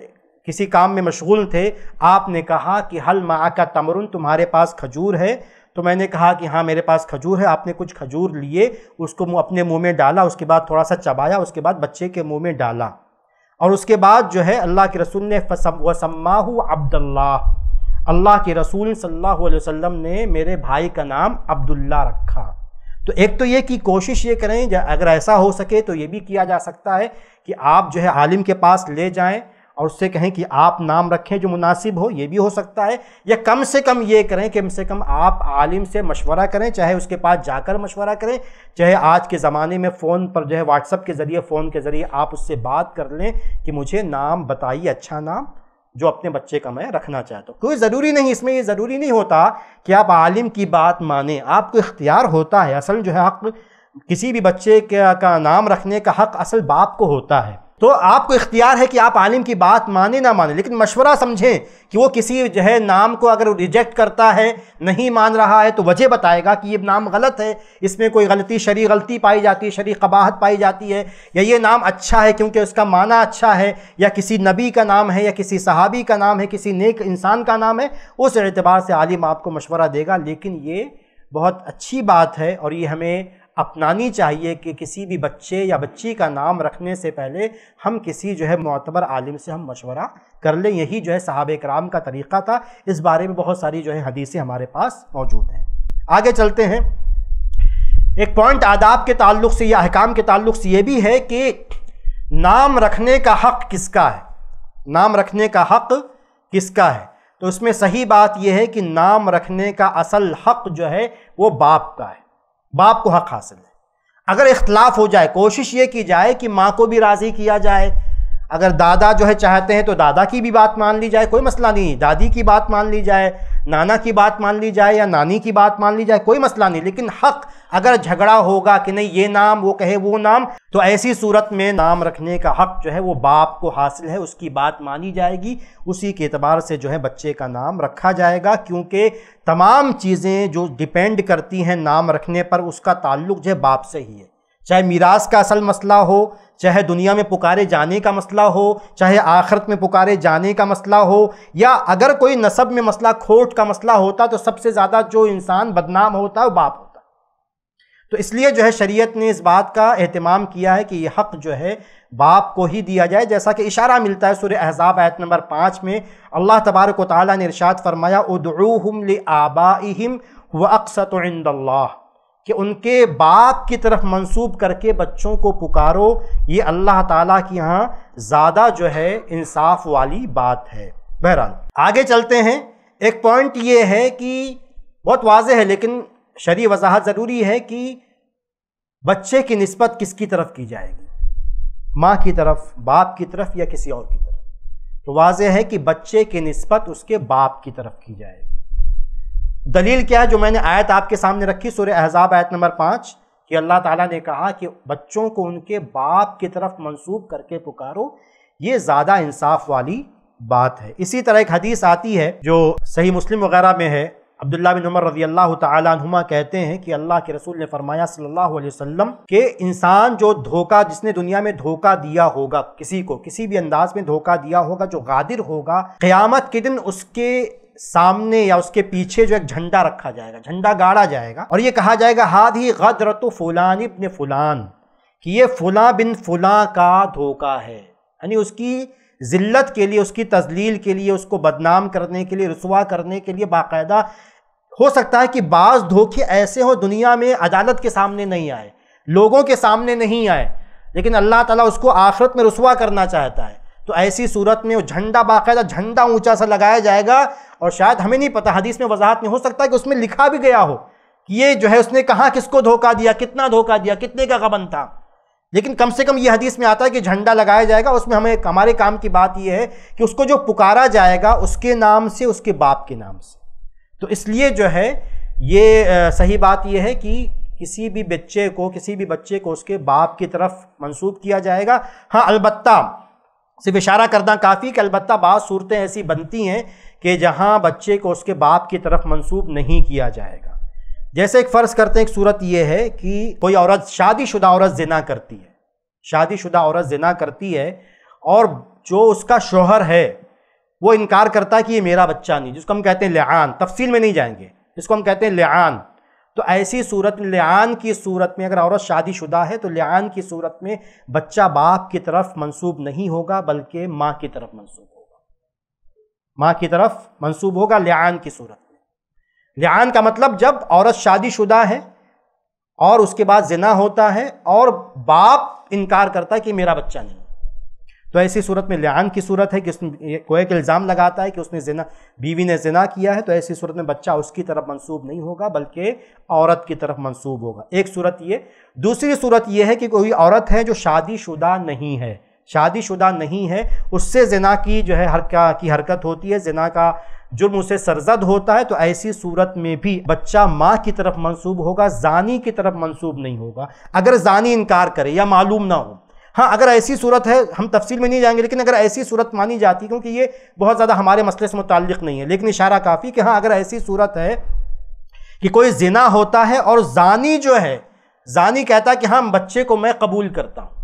किसी काम में मशगूल थे आपने कहा कि हल माँ का तमरुन तुम्हारे पास खजूर है तो मैंने कहा कि हाँ मेरे पास खजूर है आपने कुछ खजूर लिए उसको अपने मुंह में डाला उसके बाद थोड़ा सा चबाया उसके बाद बच्चे के मुंह में डाला और उसके बाद जो है अल्लाह के रसूल ने वसम्माहू अब्दुल्ला अल्लाह के रसूल सल्लल्लाहु अलैहि वसल्लम ने मेरे भाई का नाम अब्दुल्ला रखा तो एक तो ये कि कोशिश ये करें अगर ऐसा हो सके तो ये भी किया जा सकता है कि आप जो है आलिम के पास ले जाएं और उससे कहें कि आप नाम रखें जो मुनासिब हो ये भी हो सकता है या कम से कम ये करें कि कम से कम आप आलिम से मशवरा करें चाहे उसके पास जाकर मशवरा करें चाहे आज के ज़माने में फ़ोन पर जो है व्हाट्सअप के ज़रिए फ़ोन के ज़रिए आप उससे बात कर लें कि मुझे नाम बताइए अच्छा नाम जो अपने बच्चे का मैं रखना चाहता हूँ कोई ज़रूरी नहीं इसमें ये ज़रूरी नहीं होता कि आप आलिम की बात माने आपको इख्तियार होता है असल जो है हक किसी भी बच्चे का, का नाम रखने का हक असल बाप को होता है तो आपको इख्तियार है कि आप आलिम की बात माने ना माने लेकिन मशवरा समझें कि वो किसी जो है नाम को अगर रिजेक्ट करता है नहीं मान रहा है तो वजह बताएगा कि ये नाम गलत है इसमें कोई गलती शरी गलती पाई जाती है शरी कबाहत पाई जाती है या ये नाम अच्छा है क्योंकि उसका माना अच्छा है या किसी नबी का नाम है या किसी सहाबी का नाम है किसी नेक इंसान का नाम है उस एतबार से आलिम आपको मशवरा देगा लेकिन ये बहुत अच्छी बात है और ये हमें अपनानी चाहिए कि किसी भी बच्चे या बच्ची का नाम रखने से पहले हम किसी जो है मतबर आलिम से हम मशवरा कर लें यही जो है साहब कराम का तरीक़ा था इस बारे में बहुत सारी जो है हदीसें हमारे पास मौजूद हैं आगे चलते हैं एक पॉइंट आदाब के ताल्लुक से या अहकाम के ताल्लुक से ये भी है कि नाम रखने का हक़ किसका है नाम रखने का हक़ किसका है तो उसमें सही बात यह है कि नाम रखने का असल हक़ जो है वो बाप का है बाप को हक हासिल है अगर इख्तलाफ हो जाए कोशिश ये की जाए कि माँ को भी राज़ी किया जाए अगर दादा जो है चाहते हैं तो दादा की भी बात मान ली जाए कोई मसला नहीं दादी की बात मान ली जाए नाना की बात मान ली जाए या नानी की बात मान ली जाए कोई मसला नहीं लेकिन हक अगर झगड़ा होगा कि नहीं ये नाम वो कहे वो नाम तो ऐसी सूरत में नाम रखने का हक जो है वो बाप को हासिल है उसकी बात मानी जाएगी उसी के अतबार से जो है बच्चे का नाम रखा जाएगा क्योंकि तमाम चीज़ें जो डिपेंड करती हैं नाम रखने पर उसका ताल्लुक जो है बाप से ही है चाहे मीरास का असल मसला हो चाहे दुनिया में पुकारे जाने का मसला हो चाहे आखरत में पुकारे जाने का मसला हो या अगर कोई नसब में मसला खोट का मसला होता तो सबसे ज़्यादा जो इंसान बदनाम होता है वो बाप तो इसलिए जो है शरीयत ने इस बात का अहतमाम किया है कि ये हक़ जो है बाप को ही दिया जाए जैसा कि इशारा मिलता है सुर एहजाब आयत नंबर पाँच में अल्लाह तबारक ताली ने इरशाद फरमाया आबा इम व अक्सत कि उनके बाप की तरफ मंसूब करके बच्चों को पुकारो ये अल्लाह ताला की यहाँ ज़्यादा जो है इंसाफ वाली बात है बहरहाल आगे चलते हैं एक पॉइंट ये है कि बहुत वाज है लेकिन शरी वजाहत ज़रूरी है कि बच्चे की नस्बत किसकी तरफ की जाएगी माँ की तरफ बाप की तरफ या किसी और की तरफ तो वाज है कि बच्चे की नस्बत उसके बाप की तरफ की जाएगी दलील क्या है जो मैंने आयत आपके सामने रखी सूर्य एज़ाब आयत नंबर पाँच कि अल्लाह ताला ने कहा कि बच्चों को उनके बाप की तरफ मंसूब करके पुकारो ये ज़्यादा इंसाफ वाली बात है इसी तरह एक हदीस आती है जो सही मुस्लिम वगैरह में है अब्दुल्ला बिन उमर रजी अल्लाह तुमा कहते हैं कि अल्लाह के रसूल ने फरमाया सल्लल्लाहु अलैहि वसल्लम के इंसान जो धोखा जिसने दुनिया में धोखा दिया होगा किसी को किसी भी अंदाज में धोखा दिया होगा जो गादिर होगा क़यामत के दिन उसके सामने या उसके पीछे जो एक झंडा रखा जाएगा झंडा गाड़ा जाएगा और ये कहा जाएगा हाद ही गदरत फुलान इबन फुलान कि ये फुला बिन फुला का धोखा है यानी उसकी ज़िल्त के लिए उसकी तजलील के लिए उसको बदनाम करने के लिए रसुआ करने के लिए बाकायदा हो सकता है कि बाज़ धोखे ऐसे हो दुनिया में अदालत के सामने नहीं आए लोगों के सामने नहीं आए लेकिन अल्लाह ताला उसको आखिरत में रसुआ करना चाहता है तो ऐसी सूरत में वो झंडा बाकायदा झंडा ऊँचा सा लगाया जाएगा और शायद हमें नहीं पता हदीस में वजाहत में हो सकता है कि उसमें लिखा भी गया हो कि ये जो है उसने कहाँ किसको धोखा दिया कितना धोखा दिया कितने का गबन था लेकिन कम से कम ये हदीस में आता है कि झंडा लगाया जाएगा उसमें हमें हमारे काम की बात यह है कि उसको जो पुकारा जाएगा उसके नाम से उसके बाप के नाम से तो इसलिए जो है ये सही बात यह है कि किसी भी बच्चे को किसी भी बच्चे को उसके बाप की तरफ मंसूब किया जाएगा हाँ अलबत्ता सिर्फ इशारा करना काफ़ी कि अलबत् बात सूरतें ऐसी बनती हैं कि जहाँ बच्चे को उसके बाप की तरफ मंसूब नहीं किया जाएगा जैसे एक फ़र्ज़ करते हैं एक सूरत ये है कि कोई औरत शादीशुदा औरत जिना करती है शादीशुदा औरत जिना करती है और जो उसका शोहर है वो इनकार करता है कि ये मेरा बच्चा नहीं जिसको हम कहते हैं लियान तफसील में नहीं जाएंगे जिसको हम कहते हैं लियान तो ऐसी सूरत लियान की सूरत में अगर औरत शादीशुदा है तो लियान की सूरत में बच्चा बाप की तरफ मंसूब नहीं होगा बल्कि माँ की तरफ मंसूब होगा माँ की तरफ मंसूब होगा लियान की सूरत लिआन का मतलब जब औरत शादीशुदा है और उसके बाद जिना होता है और बाप इनकार करता है कि मेरा बच्चा नहीं तो ऐसी सूरत में लिआन की सूरत है कि को एक इल्ज़ाम लगाता है कि उसने जना बीवी ने जना किया है तो ऐसी सूरत में बच्चा उसकी तरफ मंसूब नहीं होगा बल्कि औरत की तरफ मंसूब होगा एक सूरत ये दूसरी सूरत यह है कि कोई औरत है जो शादीशुदा नहीं है शादीशुदा नहीं है उससे जना की जो है हर का की हरकत होती है जना का जुर्म उसे सरजद होता है तो ऐसी सूरत में भी बच्चा माँ की तरफ मंसूब होगा जानी की तरफ मंसूब नहीं होगा अगर जानी इनकार करे या मालूम ना हो हाँ अगर ऐसी सूरत है हम तफसील में नहीं जाएंगे लेकिन अगर ऐसी सूरत मानी जाती है क्योंकि ये बहुत ज़्यादा हमारे मसले से मुतल नहीं है लेकिन इशारा काफ़ी कि हाँ अगर ऐसी सूरत है कि कोई जिना होता है और जानी जो है जानी कहता है कि हाँ बच्चे को मैं कबूल करता हूँ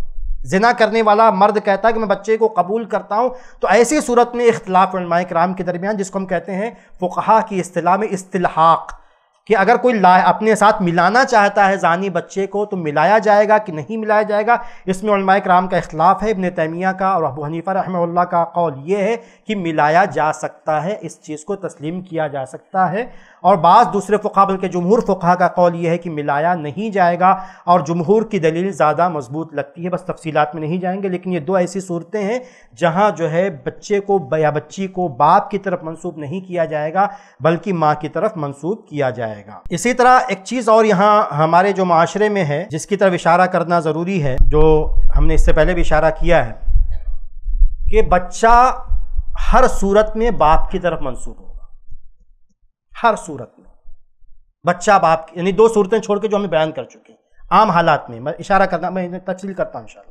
जना करने वाला मर्द कहता है कि मैं बच्चे को कबूल करता हूँ तो ऐसी सूरत में इख्तलाफ उलमाए कराम के दरमियान जिसको हम कहते हैं फ़ुकहा की अतलाह में इस्तलाक कि अगर कोई ला अपने साथ मिलाना चाहता है जानी बच्चे को तो मिलाया जाएगा कि नहीं मिलाया जाएगा इसमें उलमाए कराम का इख्तलाफ है इबन तैमिया का और अबू हनीफ़ा रहमल्ला का कौल ये है कि मिलाया जा सकता है इस चीज़ को तस्लीम किया जा सकता है और बाज़ दूसरे फ़ुका बल्कि जमहूर फ़ुका का कौल यह है कि मिलाया नहीं जाएगा और जमहूर की दलील ज़्यादा मजबूत लगती है बस तफसीत में नहीं जाएंगे लेकिन ये दो ऐसी सूरतें हैं जहाँ जो है बच्चे को या बच्ची को बाप की तरफ मनसूब नहीं किया जाएगा बल्कि माँ की तरफ मनसूब किया जाएगा इसी तरह एक चीज़ और यहाँ हमारे जो माशरे में है जिसकी तरफ इशारा करना ज़रूरी है जो हमने इससे पहले भी इशारा किया है कि बच्चा हर सूरत में बाप की तरफ मनसूब हो हर सूरत में बच्चा बाप यानी दो सूरतें छोड़ के जो हमें बयान कर चुके हैं आम हालात में मैं इशारा करना मैं तफसील करता हूँ इन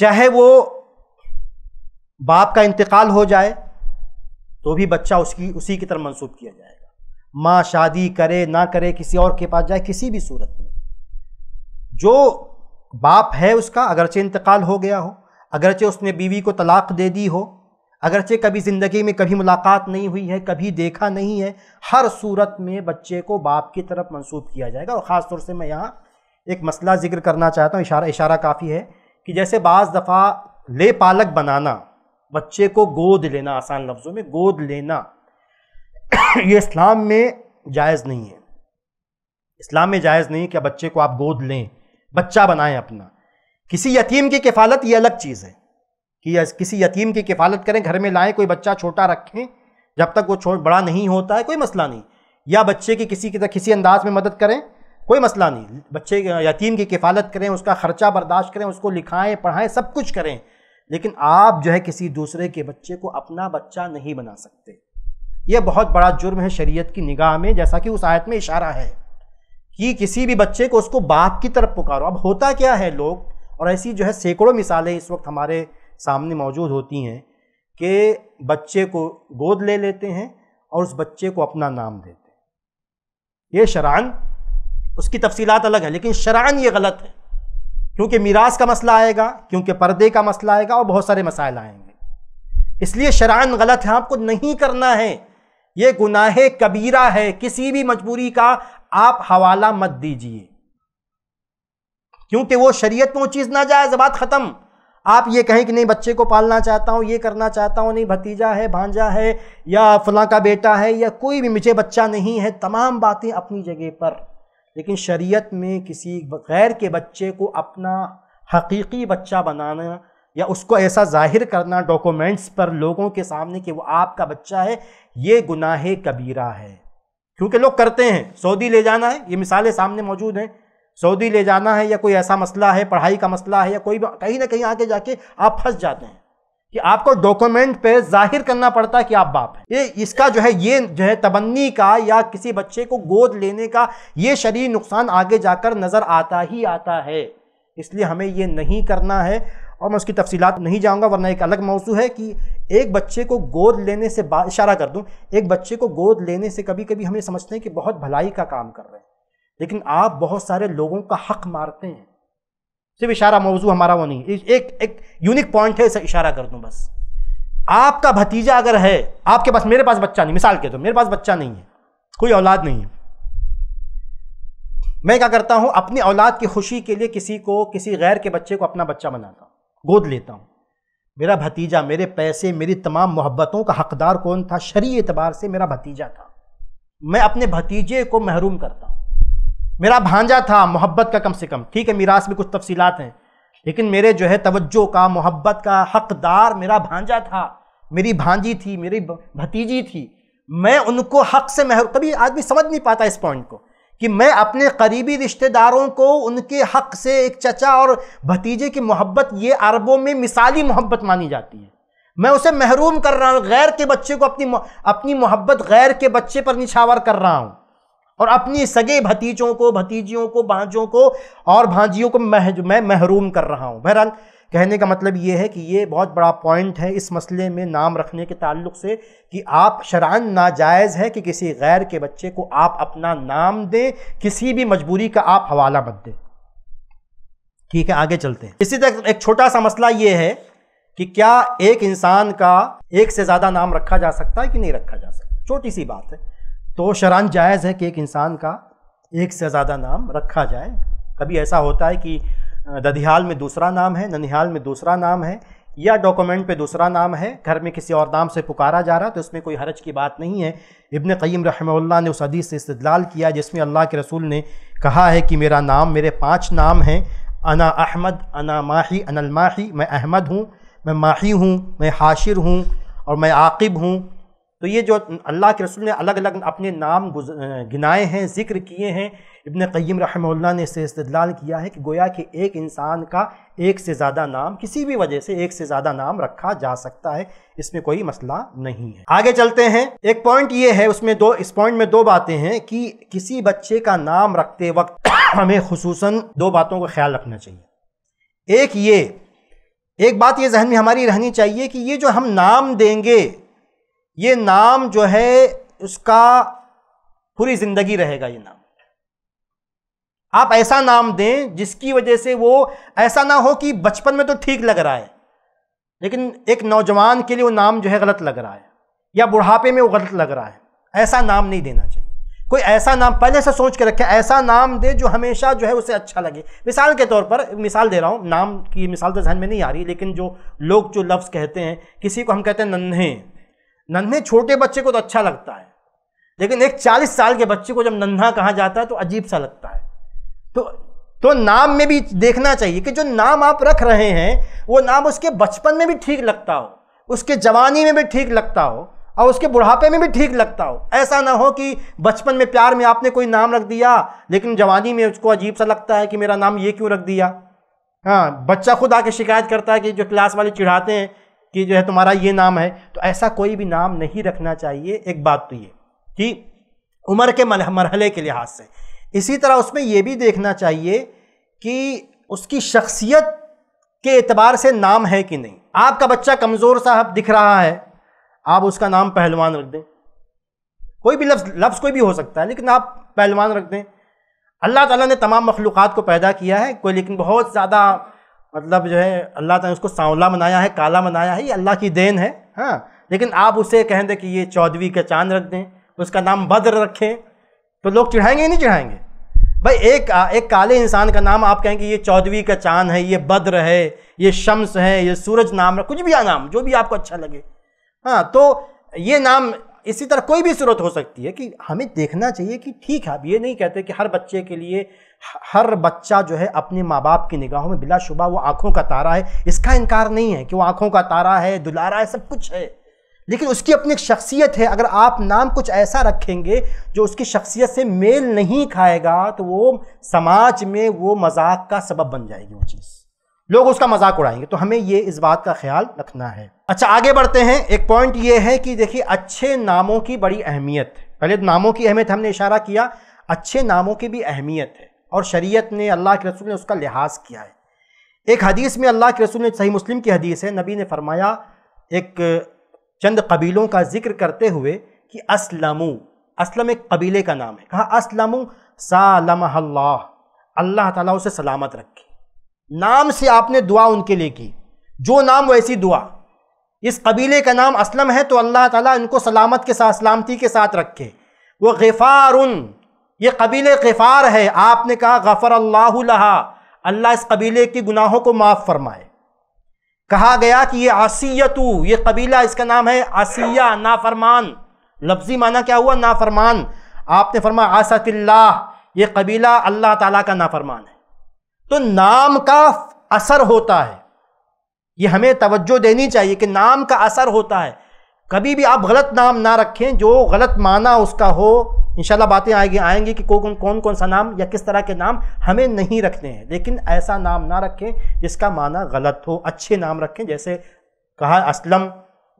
चाहे वो बाप का इंतकाल हो जाए तो भी बच्चा उसकी उसी की तरफ मंसूब किया जाएगा माँ शादी करे ना करे किसी और के पास जाए किसी भी सूरत में जो बाप है उसका अगरचे इंतकाल हो गया हो अगरचे उसने बीवी को तलाक दे दी हो अगरचे कभी ज़िंदगी में कभी मुलाकात नहीं हुई है कभी देखा नहीं है हर सूरत में बच्चे को बाप की तरफ मंसूब किया जाएगा और ख़ास तौर से मैं यहाँ एक मसला जिक्र करना चाहता हूँ इशारा इशारा काफ़ी है कि जैसे बाज़ दफ़ा ले पालक बनाना बच्चे को गोद लेना आसान लफ्ज़ों में गोद लेना [COUGHS] ये इस्लाम में जायज़ नहीं है इस्लाम में जायज़ नहीं कि बच्चे को आप गोद लें बच्चा बनाएं अपना किसी यतीम की किफ़ालत ये अलग चीज़ है कि किसी यतीम की किफ़ालत करें घर में लाएं कोई बच्चा छोटा रखें जब तक वो छोट बड़ा नहीं होता है कोई मसला नहीं या बच्चे की किसी की किसी अंदाज में मदद करें कोई मसला नहीं बच्चे यतीम की किफ़ालत करें उसका ख़र्चा बर्दाश्त करें उसको लिखाएं पढ़ाएं सब कुछ करें लेकिन आप जो है किसी दूसरे के बच्चे को अपना बच्चा नहीं बना सकते यह बहुत बड़ा जुर्म है शरीयत की निगाह में जैसा कि उस आयत में इशारा है कि किसी भी बच्चे को उसको बाप की तरफ पुकारो अब होता क्या है लोग और ऐसी जो है सैकड़ों मिसालें इस वक्त हमारे सामने मौजूद होती हैं कि बच्चे को गोद ले लेते हैं और उस बच्चे को अपना नाम देते हैं ये शरान उसकी तफसीलात अलग है लेकिन शरान ये गलत है क्योंकि मीरास का मसला आएगा क्योंकि पर्दे का मसला आएगा और बहुत सारे मसाइल आएंगे इसलिए शरान गलत है आपको नहीं करना है ये गुनाह कबीरा है किसी भी मजबूरी का आप हवाला मत दीजिए क्योंकि वो शरीयत में वो चीज़ ना जाए जबात ख़त्म आप ये कहें कि नहीं बच्चे को पालना चाहता हूँ ये करना चाहता हूँ नहीं भतीजा है भांजा है या फलां का बेटा है या कोई भी मुझे बच्चा नहीं है तमाम बातें अपनी जगह पर लेकिन शरीयत में किसी गैर के बच्चे को अपना हकीकी बच्चा बनाना या उसको ऐसा जाहिर करना डॉक्यूमेंट्स पर लोगों के सामने कि वो आपका बच्चा है ये गुनाह कबीरा है क्योंकि लोग करते हैं सऊदी ले जाना है ये मिसालें सामने मौजूद हैं सऊदी ले जाना है या कोई ऐसा मसला है पढ़ाई का मसला है या कोई कहीं ना कहीं आगे जाके आप फंस जाते हैं कि आपको डॉक्यूमेंट पे जाहिर करना पड़ता है कि आप बाप हैं ये इसका जो है ये जो है तबन्नी का या किसी बच्चे को गोद लेने का ये शरीर नुकसान आगे जाकर नज़र आता ही आता है इसलिए हमें ये नहीं करना है और मैं उसकी तफसीलात नहीं जाऊंगा वरना एक अलग मौसू है कि एक बच्चे को गोद लेने से इशारा कर दूं एक बच्चे को गोद लेने से कभी कभी हमें समझते हैं कि बहुत भलाई का काम कर रहे हैं लेकिन आप बहुत सारे लोगों का हक मारते हैं सिर्फ इशारा मौजू हमारा वो नहीं एक एक यूनिक पॉइंट है इसे इशारा कर दूं बस आपका भतीजा अगर है आपके पास मेरे पास बच्चा नहीं मिसाल के तो मेरे पास बच्चा नहीं है कोई औलाद नहीं है मैं क्या करता हूं अपनी औलाद की खुशी के लिए किसी को किसी गैर के बच्चे को अपना बच्चा बनाता हूँ गोद लेता हूँ मेरा भतीजा मेरे पैसे मेरी तमाम मोहब्बतों का हकदार कौन था शरी एतबार से मेरा भतीजा था मैं अपने भतीजे को महरूम करता हूँ मेरा भांजा था मोहब्बत का कम से कम ठीक है मीरास में कुछ तफसीलात हैं लेकिन मेरे जो है तवज्जो का मोहब्बत का हकदार मेरा भांजा था मेरी भांजी थी मेरी भतीजी थी मैं उनको हक से महरूम कभी आदमी समझ नहीं पाता इस पॉइंट को कि मैं अपने करीबी रिश्तेदारों को उनके हक से एक चचा और भतीजे की मोहब्बत ये अरबों में मिसाली मोहब्बत मानी जाती है मैं उसे महरूम कर रहा हूँ गैर के बच्चे को अपनी अपनी मोहब्बत गैर के बच्चे पर निछावर कर रहा हूँ और अपनी सगे भतीजों को भतीजियों को भांजों को और भांजियों को मह, मैं महरूम कर रहा हूँ बहरहाल कहने का मतलब ये है कि ये बहुत बड़ा पॉइंट है इस मसले में नाम रखने के ताल्लुक से कि आप शरान नाजायज़ है कि किसी गैर के बच्चे को आप अपना नाम दें किसी भी मजबूरी का आप हवाला मत दें ठीक है आगे चलते हैं इसी तरह एक छोटा सा मसला ये है कि क्या एक इंसान का एक से ज़्यादा नाम रखा जा सकता है कि नहीं रखा जा सकता छोटी सी बात है तो शरान जायज़ है कि एक इंसान का एक से ज़्यादा नाम रखा जाए कभी ऐसा होता है कि ददिहाल में दूसरा नाम है ननिहाल में दूसरा नाम है या डॉक्यूमेंट पे दूसरा नाम है घर में किसी और नाम से पुकारा जा रहा है तो इसमें कोई हरज की बात नहीं है इबन क़ीम रहमल्ला ने उस हदीस से इस्तलाल किया जिसमें अल्लाह के रसूल ने कहा है कि मेरा नाम मेरे पाँच नाम हैं अना अहमद अना माही अनल माही मैं अहमद हूँ मैं माही हूँ मैं हाशिर हूँ और मैं आकिब हूँ तो ये जो अल्लाह के रसूल ने अलग अलग अपने नाम गिनाए हैं जिक्र किए हैं इबन क़य्यम रहमल्ला ने इसे इस्तलाल किया है कि गोया कि एक इंसान का एक से ज़्यादा नाम किसी भी वजह से एक से ज़्यादा नाम रखा जा सकता है इसमें कोई मसला नहीं है आगे चलते हैं एक पॉइंट ये है उसमें दो इस पॉइंट में दो बातें हैं कि किसी बच्चे का नाम रखते वक्त [COUGHS] हमें खसूस दो बातों का ख्याल रखना चाहिए एक ये एक बात ये जहन में हमारी रहनी चाहिए कि ये जो हम नाम देंगे ये नाम जो है उसका पूरी जिंदगी रहेगा ये नाम आप ऐसा नाम दें जिसकी वजह से वो ऐसा ना हो कि बचपन में तो ठीक लग रहा है लेकिन एक नौजवान के लिए वो नाम जो है गलत लग रहा है या बुढ़ापे में वो गलत लग रहा है ऐसा नाम नहीं देना चाहिए कोई ऐसा नाम पहले से सोच के रखे ऐसा नाम दे जो हमेशा जो है उसे अच्छा लगे मिसाल के तौर पर मिसाल दे रहा हूँ नाम की मिसाल तो जहन में नहीं आ रही लेकिन जो लोग जो लफ्ज़ कहते हैं किसी को हम कहते हैं नन्हे नन्हे छोटे बच्चे को तो अच्छा लगता है लेकिन एक चालीस साल के बच्चे को जब नन्हा कहा जाता है तो अजीब सा लगता है तो तो नाम में भी देखना चाहिए कि जो नाम आप रख रहे हैं वो नाम उसके बचपन में भी ठीक लगता हो उसके जवानी में भी ठीक लगता हो और उसके बुढ़ापे में भी ठीक लगता हो ऐसा ना हो कि बचपन में प्यार में आपने कोई नाम रख दिया लेकिन जवानी में उसको अजीब सा लगता है कि मेरा नाम ये क्यों रख दिया हाँ बच्चा खुद आके शिकायत करता है कि जो क्लास वाले चिढ़ाते हैं कि जो है तुम्हारा ये नाम है तो ऐसा कोई भी नाम नहीं रखना चाहिए एक बात तो ये कि उम्र के मरहले के लिहाज से इसी तरह उसमें यह भी देखना चाहिए कि उसकी शख्सियत के एतबार से नाम है कि नहीं आपका बच्चा कमज़ोर साहब दिख रहा है आप उसका नाम पहलवान रख दें कोई भी लफ्ज़ लफ्ज़ कोई भी हो सकता है लेकिन आप पहलवान रख दें अल्लाह ताला ने तमाम मखलूक़ात को पैदा किया है कोई लेकिन बहुत ज़्यादा मतलब जो है अल्लाह ताला उसको सांवला बनाया है काला बनाया है ये अल्लाह की देन है हाँ लेकिन आप उसे कह दें कि ये चौदहवीं का चांद रख दें उसका नाम बद्र रखें तो लोग चढ़ाएंगे या नहीं चढ़ाएंगे भाई एक एक काले इंसान का नाम आप कहेंगे ये चौदहवीं का चांद है ये बद्र है ये शम्स है ये सूरज नाम है कुछ भी नाम जो भी आपको अच्छा लगे हाँ तो ये नाम इसी तरह कोई भी सूरत हो सकती है कि हमें देखना चाहिए कि ठीक है आप ये नहीं कहते कि हर बच्चे के लिए हर बच्चा जो है अपने माँ बाप की निगाहों में बिलाशुबा वो आँखों का तारा है इसका इनकार नहीं है कि वो आँखों का तारा है दुलारा है सब कुछ है लेकिन उसकी अपनी एक शख्सियत है अगर आप नाम कुछ ऐसा रखेंगे जो उसकी शख्सियत से मेल नहीं खाएगा तो वो समाज में वो मजाक का सबब बन जाएगी वो चीज़ लोग उसका मजाक उड़ाएंगे तो हमें ये इस बात का ख्याल रखना है अच्छा आगे बढ़ते हैं एक पॉइंट ये है कि देखिए अच्छे नामों की बड़ी अहमियत है पहले नामों की अहमियत हमने इशारा किया अच्छे नामों की भी अहमियत है और शरीयत ने अल्लाह के रसूल ने उसका लिहाज किया है एक हदीस में अल्लाह के रसूल ने सही मुस्लिम की हदीस है नबी ने फरमाया एक चंद कबीलों का जिक्र करते हुए कि असलमू असलम एक कबीले का नाम है कहा असलमू सालम अल्लाह ताला उसे सलामत रखे नाम से आपने दुआ उनके लिए की जो नाम वैसी दुआ इस कबीले का नाम असलम है तो अल्लाह ताला इनको सलामत के साथ सलामती के साथ रखे वो गफ़ार ये कबीले गफ़ार है आपने कहा गफ़र अल्लाह लहा अल्लाह इस कबीले के गुनाहों को माफ़ फरमाए कहा गया कि ये आसीयतु ये कबीला इसका नाम है आसिया नाफरमान लफ्ज़ी माना क्या हुआ नाफरमान आपने फरमाया आसतिल्ला ये कबीला अल्लाह ताला का नाफरमान है तो नाम का असर होता है ये हमें तवज्जो देनी चाहिए कि नाम का असर होता है कभी भी आप गलत नाम ना रखें जो गलत माना उसका हो इंशाल्लाह बातें आएगी आएंगी कि कौन कौन कौन सा नाम या किस तरह के नाम हमें नहीं रखने हैं लेकिन ऐसा नाम ना रखें जिसका माना गलत हो अच्छे नाम रखें जैसे कहा असलम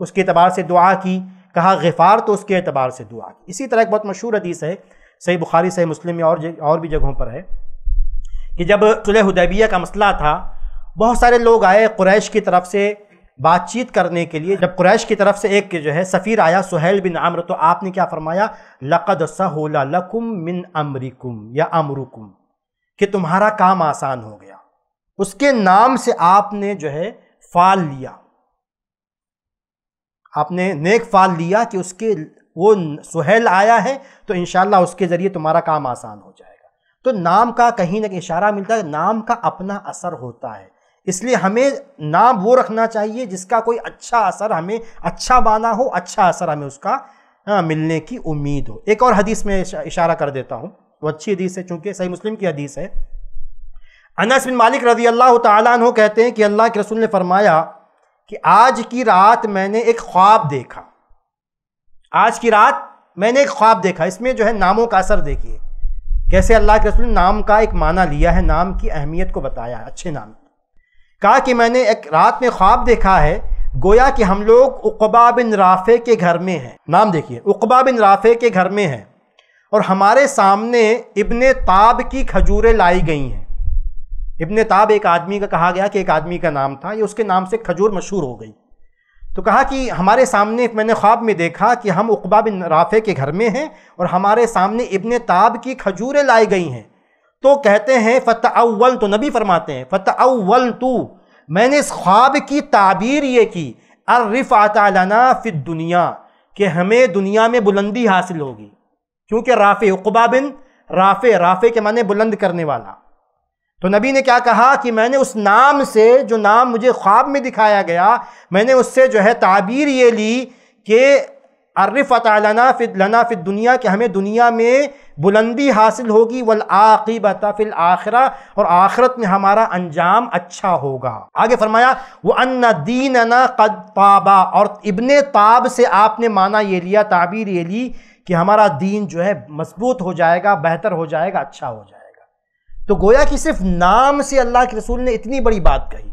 उसके अतबार से दुआ की कहा गफ़ार तो उसके अतबार से दुआ की इसी तरह एक बहुत मशहूर हदीस है सही बुखारी सही मुस्लिम और और भी जगहों पर है कि जब सुलह हुदैबिया का मसला था बहुत सारे लोग आए क्रैश की तरफ से बातचीत करने के लिए जब कुरैश की तरफ से एक जो है सफ़ीर आया सुहेल बिन अम्र तो आपने क्या फरमाया लक़द सहोला लकुम मिन अमरिकुम या अमरुकुम कि तुम्हारा काम आसान हो गया उसके नाम से आपने जो है फाल लिया आपने नेक फाल लिया कि उसके वो सुहेल आया है तो इन उसके ज़रिए तुम्हारा काम आसान हो जाएगा तो नाम का कहीं ना कहीं इशारा मिलता है नाम का अपना असर होता है इसलिए हमें नाम वो रखना चाहिए जिसका कोई अच्छा असर हमें अच्छा बाना हो अच्छा असर हमें उसका मिलने की उम्मीद हो एक और हदीस में इशारा कर देता हूँ वो अच्छी हदीस है चूँकि सही मुस्लिम की हदीस है अनस बिन मालिक रजी अल्लाह तु कहते हैं कि अल्लाह के रसूल ने फरमाया कि आज की रात मैंने एक ख्वाब देखा आज की रात मैंने एक ख्वाब देखा इसमें जो है नामों का असर देखिए कैसे अल्लाह के रसूल ने नाम का एक माना लिया है नाम की अहमियत को बताया है अच्छे नाम कहा कि मैंने एक रात में ख्वाब देखा है गोया कि हम लोग उकबा बिन राफ़े के घर में हैं नाम देखिए उकबा बिन राफ़े के घर में हैं और हमारे सामने इबन ताब की खजूरें लाई गई हैं इबन ताब एक आदमी का कहा गया कि एक आदमी का नाम था ये उसके नाम से खजूर मशहूर हो गई तो कहा कि हमारे सामने मैंने ख्वाब में देखा कि हम उकबा बिन राफ़े के घर में हैं और हमारे सामने इबन ताब की खजूरें लाई गई हैं तो कहते हैं फतः अव्वल तो नबी फरमाते हैं फतः अव्वल तो मैंने इस ख्वाब की ताबीर ये की अर्रफ़ आताना फिर दुनिया कि हमें दुनिया में बुलंदी हासिल होगी क्योंकि राफ़े उकबा बिन राफ़े राफ़े के माने बुलंद करने वाला तो नबी ने क्या कहा कि मैंने उस नाम से जो नाम मुझे ख्वाब में दिखाया गया मैंने उससे जो है ताबीर ये ली कि अर्रफ़त लना फिद दुनिया के हमें दुनिया में बुलंदी हासिल होगी वल आकीबत फिल आखिरा और आखिरत में हमारा अंजाम अच्छा होगा आगे फरमाया वो अन दीन अना कद ताबा और इबन ताब से आपने माना ये लिया ताबीर ये ली कि हमारा दीन जो है मजबूत हो जाएगा बेहतर हो जाएगा अच्छा हो जाएगा तो गोया कि सिर्फ नाम से अल्लाह के रसूल ने इतनी बड़ी बात कही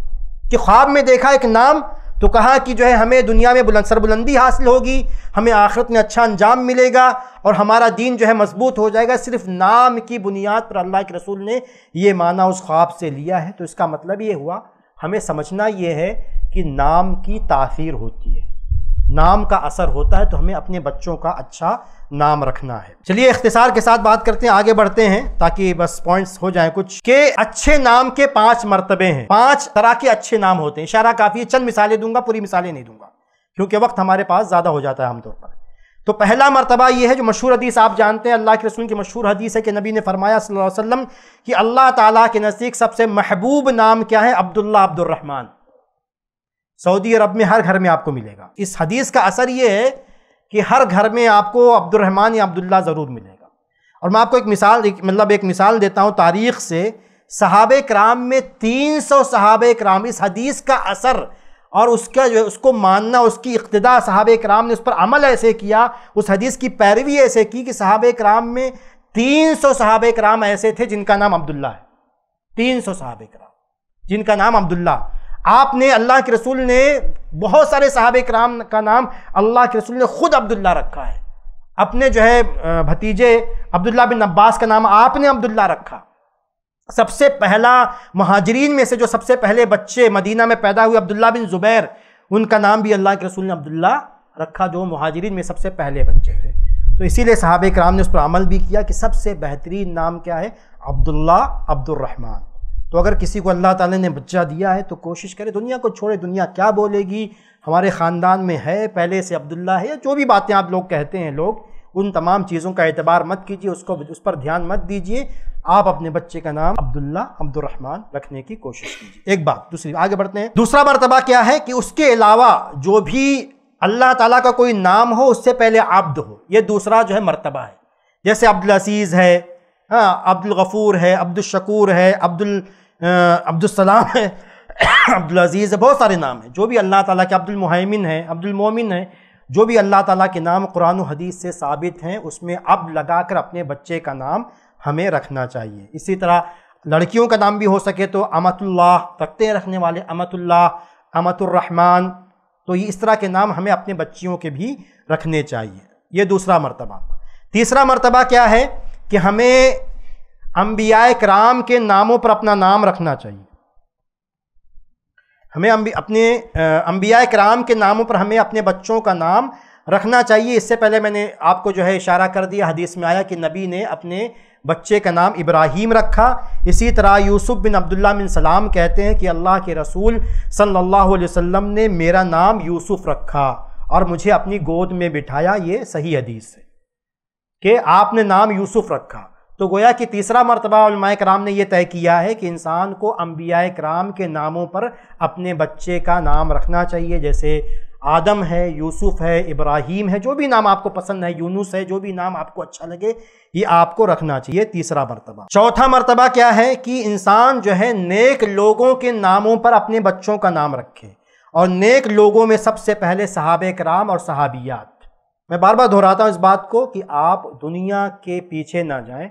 कि ख्वाब में देखा एक नाम तो कहा कि जो है हमें दुनिया में बुलंद सरबुलंदी हासिल होगी हमें आखिरत में अच्छा अंजाम मिलेगा और हमारा दीन जो है मजबूत हो जाएगा सिर्फ नाम की बुनियाद पर अल्लाह के रसूल ने ये माना उस ख्वाब से लिया है तो इसका मतलब ये हुआ हमें समझना ये है कि नाम की तासीर होती है नाम का असर होता है तो हमें अपने बच्चों का अच्छा नाम रखना है चलिए इख्तिसार के साथ बात करते हैं आगे बढ़ते हैं ताकि बस पॉइंट्स हो जाए कुछ के अच्छे नाम के पांच मरतबे हैं पांच तरह के अच्छे नाम होते हैं इशारा काफ़ी है चंद मिसालें दूंगा पूरी मिसालें नहीं दूंगा क्योंकि वक्त हमारे पास ज़्यादा हो जाता है आमतौर पर तो पहला मरतबा यह है जो मशहूर हदीस आप जानते हैं अल्लाह के रसूल की मशहूर हदीस है कि नबी ने फरमाया सल्लल्लाहु अलैहि वसल्लम कि अल्लाह ताला के नज़दीक सबसे महबूब नाम क्या है अब्दुल्ला अब्दुलरहमान सऊदी अरब में हर घर में आपको मिलेगा इस हदीस का असर ये है कि हर घर में आपको अब्दुलरहमान या अब्दुल्ला ज़रूर मिलेगा और मैं आपको एक मिसाल एक मतलब एक मिसाल देता हूँ तारीख से सहाब कराम में तीन सौ सहाब कराम इस हदीस का असर और उसका जो है उसको मानना उसकी इकतदा सहाब कराम ने उस पर अमल ऐसे किया उस हदीस की पैरवी ऐसे की कि सहाब कराम में तीन सौ सहाब कराम ऐसे थे जिनका नाम अब्दुल्ला है तीन सौ सहाब कराम जिनका नाम अब्दुल्ला आपने अल्लाह के रसूल ने बहुत सारे साहब कराम का नाम अल्लाह के रसूल ने ख़ुद अब्दुल्ला रखा है अपने जो है भतीजे अब्दुल्ला बिन अब्बास का नाम आपने अब्दुल्ला रखा सबसे पहला महाजरीन में से जो सबसे पहले बच्चे मदीना में पैदा हुए अब्दुल्ला बिन ज़ुबैर उनका नाम भी अल्लाह के रसूल ने अब्दुल्ला रखा जो महाजरीन में सबसे पहले बच्चे थे तो इसीलिए साहब कराम ने उस पर अमल भी किया कि सबसे बेहतरीन नाम क्या है अब्दुल्ला अब्दुलरहमान तो अगर किसी को अल्लाह ताला ने बच्चा दिया है तो कोशिश करें दुनिया को छोड़े दुनिया क्या बोलेगी हमारे ख़ानदान में है पहले से अब्दुल्ला है या जो भी बातें आप लोग कहते हैं लोग उन तमाम चीज़ों का एतबार मत कीजिए उसको उस पर ध्यान मत दीजिए आप अपने बच्चे का नाम अब्दुल्ला अब्दुलरहमान रखने की कोशिश कीजिए एक बात दूसरी आगे बढ़ते हैं दूसरा मरतबा क्या है कि उसके अलावा जो भी अल्लाह ताला का कोई नाम हो उससे पहले आब्द हो ये दूसरा जो है मरतबा है जैसे अब्दुल अजीज़ है हाँ अब्दुल गफ़ूर है अब्दुल शकूर है अब्दुल अब्दुलसलाम है [COUGHS] अब्दुलज़ीज़ है बहुत सारे नाम हैं जो भी अल्लाह ताला के अब्दुलमहमिन है अब्दुलमोमिन है जो भी अल्लाह ताला के नाम कुरान हदीस से साबित हैं उसमें अब लगाकर अपने बच्चे का नाम हमें रखना चाहिए इसी तरह लड़कियों का नाम भी हो सके तो अमतुल्लाह रखते रखने वाले अमतुल्लाह अमतुर्रहमान तो ये इस तरह के नाम हमें अपने बच्चियों के भी रखने चाहिए ये दूसरा मरतबा तीसरा मरतबा क्या है कि हमें अम्बिया कराम के नामों पर अपना नाम रखना चाहिए हमें अम्बी अपने अम्बिया कराम के नामों पर हमें अपने बच्चों का नाम रखना चाहिए इससे पहले मैंने आपको जो है इशारा कर दिया हदीस में आया कि नबी ने अपने बच्चे का नाम इब्राहीम रखा इसी तरह यूसुफ बिन अब्दुल्ला बिन सलाम कहते हैं कि अल्लाह के रसूल सल्लल्लाहु अलैहि वसल्लम ने मेरा नाम यूसुफ रखा और मुझे अपनी गोद में बिठाया ये सही हदीस है कि आपने नाम यूसुफ रखा तो गोया कि तीसरा मरतबा उलमाए कराम ने यह तय किया है कि इंसान को अम्बिया कराम के नामों पर अपने बच्चे का नाम रखना चाहिए जैसे आदम है यूसुफ है इब्राहिम है जो भी नाम आपको पसंद है यूनुस है जो भी नाम आपको अच्छा लगे ये आपको रखना चाहिए तीसरा मरतबा चौथा मरतबा क्या है कि इंसान जो है नेक लोगों के नामों पर अपने बच्चों का नाम रखे और नेक लोगों में सबसे पहले सहाब कराम और सहाबियात मैं बार बार दोहराता हूँ इस बात को कि आप दुनिया के पीछे ना जाएं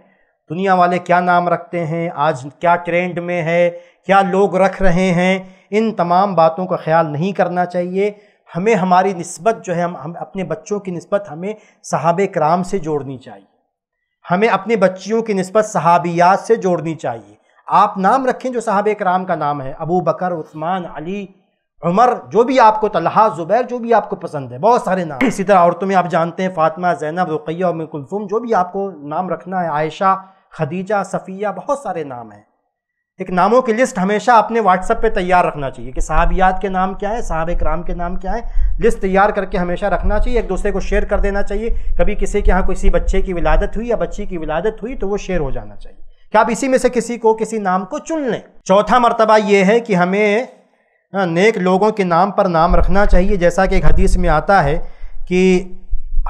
दुनिया वाले क्या नाम रखते हैं आज क्या ट्रेंड में है क्या लोग रख रहे हैं इन तमाम बातों का ख्याल नहीं करना चाहिए हमें हमारी नस्बत जो है हम, हम अपने बच्चों की नस्बत हमें सहाब कराम से जोड़नी चाहिए हमें अपने बच्चियों की नस्बत सहाबियात से जोड़नी चाहिए आप नाम रखें जो सहाब कराम का नाम है अबू बकर उस्मान अली उमर जो भी आपको तलहा ज़ुबैर जो भी आपको पसंद है बहुत सारे नाम इसी तरह औरतों में आप जानते हैं फ़ातिमा जैनब रुकैया उम कुलसुम जो भी आपको नाम रखना है आयशा खदीजा सफ़िया बहुत सारे नाम हैं एक नामों की लिस्ट हमेशा अपने व्हाट्सअप पे तैयार रखना चाहिए कि साहबियात के नाम क्या है साहब कराम के नाम क्या है लिस्ट तैयार करके हमेशा रखना चाहिए एक दूसरे को शेयर कर देना चाहिए कभी किसी के यहाँ किसी बच्चे की विलादत हुई या बच्ची की विलादत हुई तो वो शेयर हो जाना चाहिए क्या आप इसी में से किसी को किसी नाम को चुन लें चौथा मरतबा ये है कि हमें हाँ, नेक लोगों के नाम पर नाम रखना चाहिए जैसा कि एक हदीस में आता है कि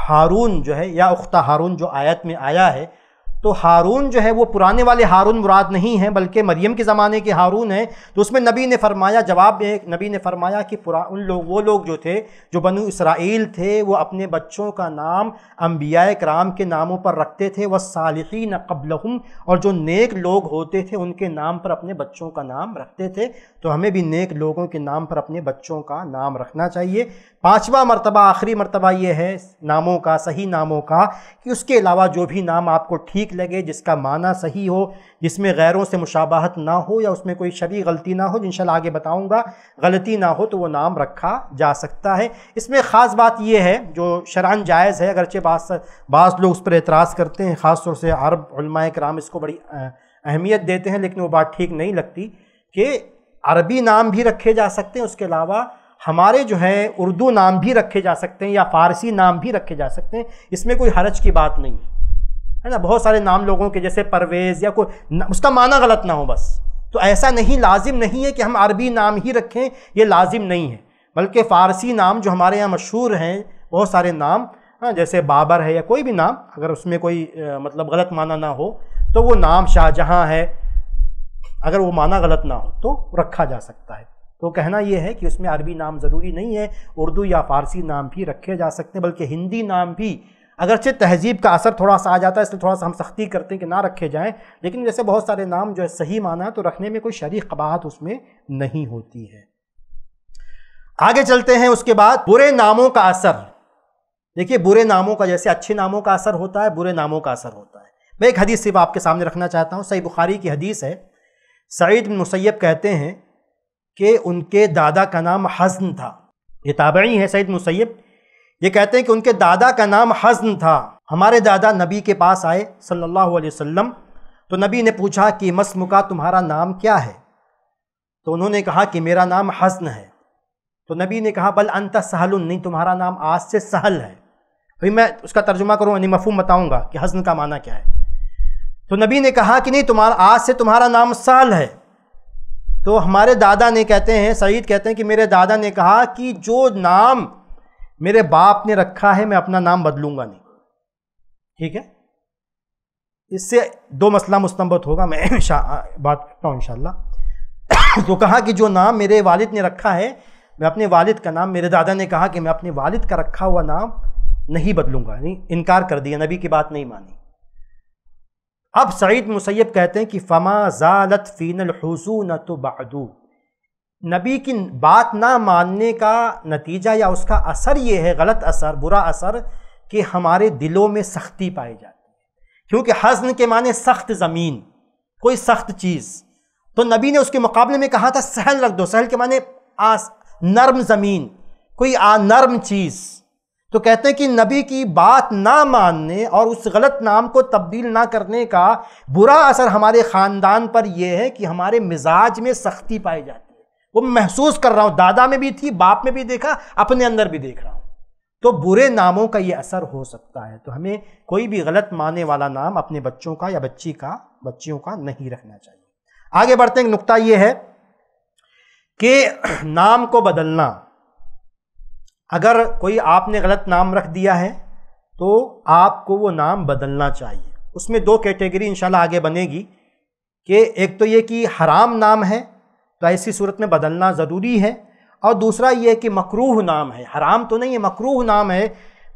हारून जो है या उख्ता हारून जो आयत में आया है तो हारून जो है वो पुराने वाले हारून मुराद नहीं हैं बल्कि मरियम के ज़माने के हारून हैं तो उसमें नबी ने फरमाया जवाब में नबी ने फरमाया कि पुरा उन लोग वो लोग जो थे जो बनु इसराइल थे वो अपने बच्चों का नाम अम्बिया कराम के नामों पर रखते थे वह सालकिन कबलहम और जो नेक लोग होते थे उनके नाम पर अपने बच्चों का नाम रखते थे तो हमें भी नेक लोगों के नाम पर अपने बच्चों का नाम रखना चाहिए पांचवा मरतबा आखिरी मरतबा ये है नामों का सही नामों का कि उसके अलावा जो भी नाम आपको ठीक लगे जिसका माना सही हो जिसमें गैरों से मुशाबाहत ना हो या उसमें कोई शबी गलती ना हो जिनशा आगे बताऊँगा गलती ना हो तो वो नाम रखा जा सकता है इसमें ख़ास बात यह है जो शरान जायज़ है अगरचे बास बास लोग उस पर एतराज़ करते हैं ख़ास तौर से अरब कराम इसको बड़ी अहमियत देते हैं लेकिन वो बात ठीक नहीं लगती कि अरबी नाम भी रखे जा सकते हैं उसके अलावा हमारे जो हैं उर्दू नाम भी रखे जा सकते हैं या फ़ारसी नाम भी रखे जा सकते हैं इसमें कोई हरज की बात नहीं है है ना बहुत सारे नाम लोगों के जैसे परवेज़ या कोई उसका माना गलत ना हो बस तो ऐसा नहीं लाजिम नहीं है कि हम अरबी नाम ही रखें ये लाजिम नहीं है बल्कि फ़ारसी नाम जो हमारे यहाँ मशहूर हैं बहुत सारे नाम हाँ जैसे बाबर है या कोई भी नाम अगर उसमें कोई आ, मतलब गलत माना ना हो तो वो नाम शाहजहाँ है अगर वो माना गलत ना हो तो रखा जा सकता है तो कहना यह है कि उसमें अरबी नाम ज़रूरी नहीं है उर्दू या फ़ारसी नाम भी रखे जा सकते हैं बल्कि हिंदी नाम भी अगरचे तहजीब का असर थोड़ा सा आ जाता है इसलिए थोड़ा सा हम सख्ती करते हैं कि ना रखे जाएं लेकिन जैसे बहुत सारे नाम जो है सही माना है तो रखने में कोई शरीक कबाहत उसमें नहीं होती है आगे चलते हैं उसके बाद बुरे नामों का असर देखिए बुरे नामों का जैसे अच्छे नामों का असर होता है बुरे नामों का असर होता है मैं एक हदीस सिर्फ आपके सामने रखना चाहता हूँ सही बुखारी की हदीस है सईद मुसैब कहते हैं कि उनके दादा का नाम हज़न था ये ताबड़ी है सईद मुसैब ये कहते हैं कि उनके दादा का नाम हज़न था हमारे दादा नबी के पास आए सल्लल्लाहु अलैहि वसल्लम तो नबी ने पूछा कि मसमुका का तुम्हारा नाम क्या है तो उन्होंने कहा कि मेरा नाम हसन है तो नबी ने कहा बल अंत सहल नहीं तुम्हारा नाम आज से सहल है भाई मैं उसका तर्जुमा करूँ यानी मफूम बताऊँगा कि हसन का माना क्या है तो नबी ने कहा कि नहीं तुम्हारा आज से तुम्हारा नाम साल है तो हमारे दादा ने कहते हैं सईद कहते हैं कि मेरे दादा ने कहा कि जो नाम मेरे बाप ने रखा है मैं अपना नाम बदलूंगा नहीं ठीक है इससे दो मसला मुस्तमत होगा मैं [COUGHS] बात करता हूँ इन [COUGHS] तो कहा कि जो नाम मेरे वालिद ने रखा है मैं अपने वालिद का नाम मेरे दादा ने कहा कि मैं अपने वालिद का रखा हुआ नाम नहीं बदलूंगा नहीं इनकार कर दिया नबी की बात नहीं मानी अब सईद मुसैब कहते हैं कि फमा ज़ालत फ़ीनल न तो बहादू नबी की बात ना मानने का नतीजा या उसका असर ये है गलत असर बुरा असर कि हमारे दिलों में सख्ती पाई जाती है क्योंकि हजन के माने सख्त ज़मीन कोई सख्त चीज़ तो नबी ने उसके मुकाबले में कहा था सहल रख दो सहल के माने आस नर्म ज़मीन कोई आ नर्म चीज़ तो कहते हैं कि नबी की बात ना मानने और उस गलत नाम को तब्दील ना करने का बुरा असर हमारे ख़ानदान पर यह है कि हमारे मिजाज में सख्ती पाई जाती है वो महसूस कर रहा हूँ दादा में भी थी बाप में भी देखा अपने अंदर भी देख रहा हूँ तो बुरे नामों का ये असर हो सकता है तो हमें कोई भी गलत माने वाला नाम अपने बच्चों का या बच्ची का बच्चियों का नहीं रखना चाहिए आगे बढ़ते हैं नुकता ये है कि [CLEARS THROAT] नाम को बदलना अगर कोई आपने गलत नाम रख दिया है तो आपको वो नाम बदलना चाहिए उसमें दो कैटेगरी इंशाल्लाह आगे बनेगी कि एक तो ये कि हराम नाम है तो ऐसी सूरत में बदलना ज़रूरी है और दूसरा ये कि मकरूह नाम है हराम तो नहीं है मकरूह नाम है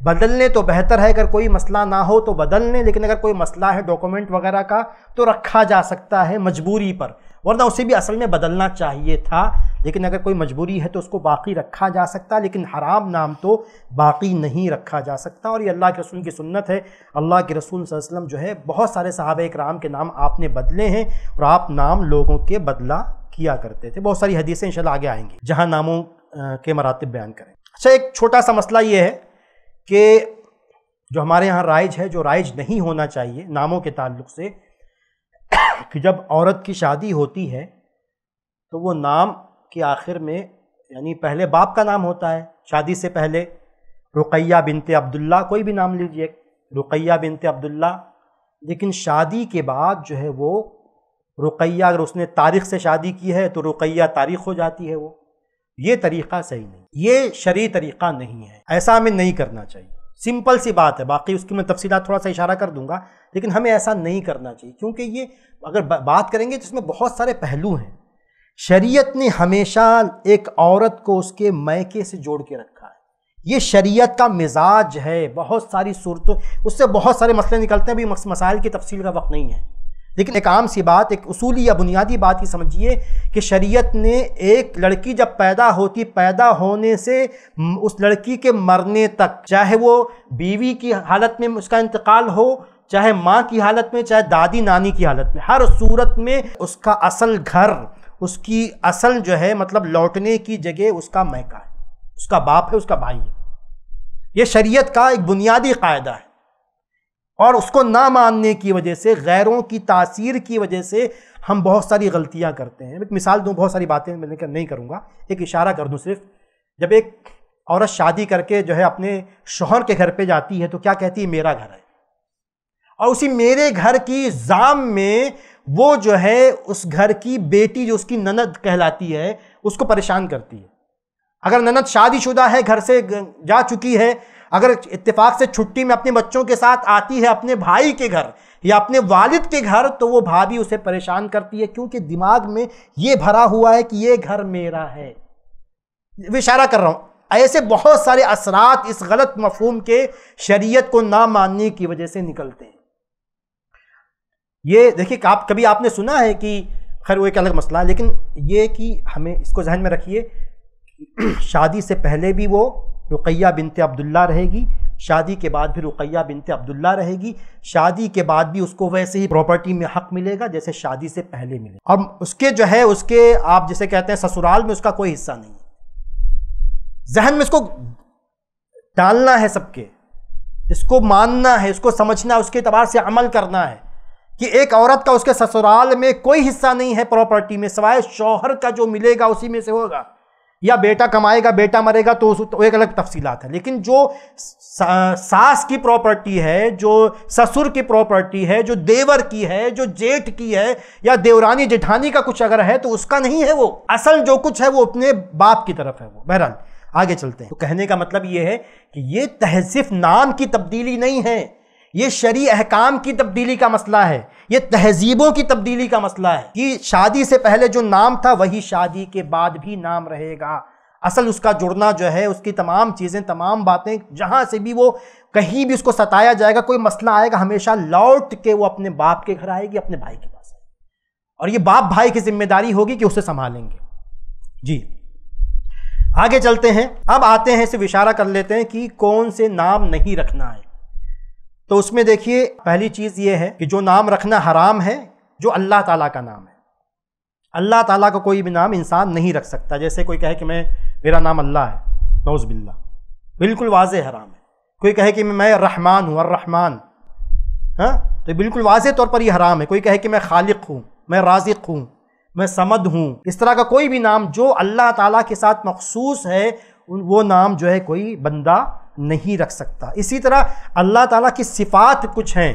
बदलने तो बेहतर है अगर कोई मसला ना हो तो बदलने लेकिन अगर कोई मसला है डॉक्यूमेंट वगैरह का तो रखा जा सकता है मजबूरी पर वरना उसे भी असल में बदलना चाहिए था लेकिन अगर कोई मजबूरी है तो उसको बाकी रखा जा सकता लेकिन हराम नाम तो बाकी नहीं रखा जा सकता और ये अल्लाह के रसूल की सुन्नत है अल्लाह के रसूल वसम जो है बहुत सारे साहब कराम के नाम आपने बदले हैं और आप नाम लोगों के बदला किया करते थे बहुत सारी हदीसें इनशाला आगे आएंगी जहाँ नामों के मरातब बयान करें अच्छा एक छोटा सा मसला ये है कि जो हमारे यहाँ राइज है जो राइज नहीं होना चाहिए नामों के ताल्लुक से कि जब औरत की शादी होती है तो वो नाम के आखिर में यानी पहले बाप का नाम होता है शादी से पहले रुकैया बिनते अब्दुल्ला कोई भी नाम लीजिए रुकैया बिनते अब्दुल्ला लेकिन शादी के बाद जो है वो रुकैया अगर उसने तारीख से शादी की है तो रुकैया तारीख हो जाती है वो ये तरीक़ा सही नहीं ये शरी तरीक़ा नहीं है ऐसा हमें नहीं करना चाहिए सिंपल सी बात है बाकी उसकी मैं तफसीत थोड़ा सा इशारा कर दूंगा लेकिन हमें ऐसा नहीं करना चाहिए क्योंकि ये अगर बात करेंगे तो इसमें बहुत सारे पहलू हैं शरीयत ने हमेशा एक औरत को उसके मैके से जोड़ के रखा है ये शरीयत का मिजाज है बहुत सारी सूरतों उससे बहुत सारे मसले निकलते हैं अभी मसाइल की तफसील का वक्त नहीं है लेकिन एक आम सी बात एक उसूली या बुनियादी बात ही समझिए कि शरीयत ने एक लड़की जब पैदा होती पैदा होने से उस लड़की के मरने तक चाहे वो बीवी की हालत में उसका इंतकाल हो चाहे माँ की हालत में चाहे दादी नानी की हालत में हर सूरत में उसका असल घर उसकी असल जो है मतलब लौटने की जगह उसका मैका है उसका बाप है उसका भाई है ये शरीयत का एक बुनियादी कायदा है और उसको ना मानने की वजह से गैरों की तासीर की वजह से हम बहुत सारी गलतियां करते हैं एक मिसाल दूँ बहुत सारी बातें मैं कर, नहीं करूँगा एक इशारा कर दूँ सिर्फ जब एक औरत शादी करके जो है अपने शोहर के घर पे जाती है तो क्या कहती है मेरा घर है और उसी मेरे घर की जाम में वो जो है उस घर की बेटी जो उसकी ननद कहलाती है उसको परेशान करती है अगर ननद शादीशुदा है घर से जा चुकी है अगर इत्तेफाक से छुट्टी में अपने बच्चों के साथ आती है अपने भाई के घर या अपने वालिद के घर तो वो भाभी उसे परेशान करती है क्योंकि दिमाग में ये भरा हुआ है कि ये घर मेरा है इशारा कर रहा हूँ ऐसे बहुत सारे असरात इस गलत मफहम के शरीयत को ना मानने की वजह से निकलते हैं ये देखिए आप कभी आपने सुना है कि खैर वो एक अलग मसला है लेकिन ये कि हमें इसको जहन में रखिए [CLEARS THROAT] शादी से पहले भी वो रुकैया बिनते अब्दुल्ला रहेगी शादी के बाद भी रुकैया बिनते अब्दुल्ला रहेगी शादी के बाद भी उसको वैसे ही प्रॉपर्टी में हक मिलेगा जैसे शादी से पहले मिलेगा अब उसके जो है उसके आप जैसे कहते हैं ससुराल में उसका कोई हिस्सा नहीं है जहन में इसको डालना है सबके इसको मानना है इसको समझना है उसके अतबार से अमल करना है कि एक औरत का उसके ससुराल में कोई हिस्सा नहीं है प्रॉपर्टी में सवाए शौहर का जो मिलेगा उसी में से होगा या बेटा कमाएगा बेटा मरेगा तो, तो एक अलग तफसीलात है लेकिन जो सा, सास की प्रॉपर्टी है जो ससुर की प्रॉपर्टी है जो देवर की है जो जेठ की है या देवरानी जेठानी का कुछ अगर है तो उसका नहीं है वो असल जो कुछ है वो अपने बाप की तरफ है वो बहरहाल आगे चलते हैं तो कहने का मतलब ये है कि ये तहजीफ नाम की तब्दीली नहीं है ये शरी अहकाम की तब्दीली का मसला है ये तहजीबों की तब्दीली का मसला है कि शादी से पहले जो नाम था वही शादी के बाद भी नाम रहेगा असल उसका जुड़ना जो है उसकी तमाम चीज़ें तमाम बातें जहाँ से भी वो कहीं भी उसको सताया जाएगा कोई मसला आएगा हमेशा लौट के वो अपने बाप के घर आएगी अपने भाई के पास आएगी और ये बाप भाई की जिम्मेदारी होगी कि उसे संभालेंगे जी आगे चलते हैं अब आते हैं इसे इशारा कर लेते हैं कि कौन से नाम नहीं रखना है तो उसमें देखिए पहली चीज़ ये है कि जो नाम रखना हराम है जो अल्लाह ताला का नाम है अल्लाह ताला का को कोई भी नाम इंसान नहीं रख सकता जैसे कोई कहे कि मैं मेरा नाम अल्लाह है नौज़बिल्ला बिल्कुल वाज हराम है कोई कहे कि मैं रहमान हूँ अर्रहमान हाँ तो बिल्कुल वाज तौर पर ये हराम है कोई कहे कि मैं खालिक हूँ मैं राजिक हूँ मैं समद हूँ इस तरह का कोई भी नाम जो अल्लाह ताला के साथ मखसूस है वो नाम जो है कोई बंदा नहीं रख सकता इसी तरह अल्लाह ताला की सिफ़ात कुछ हैं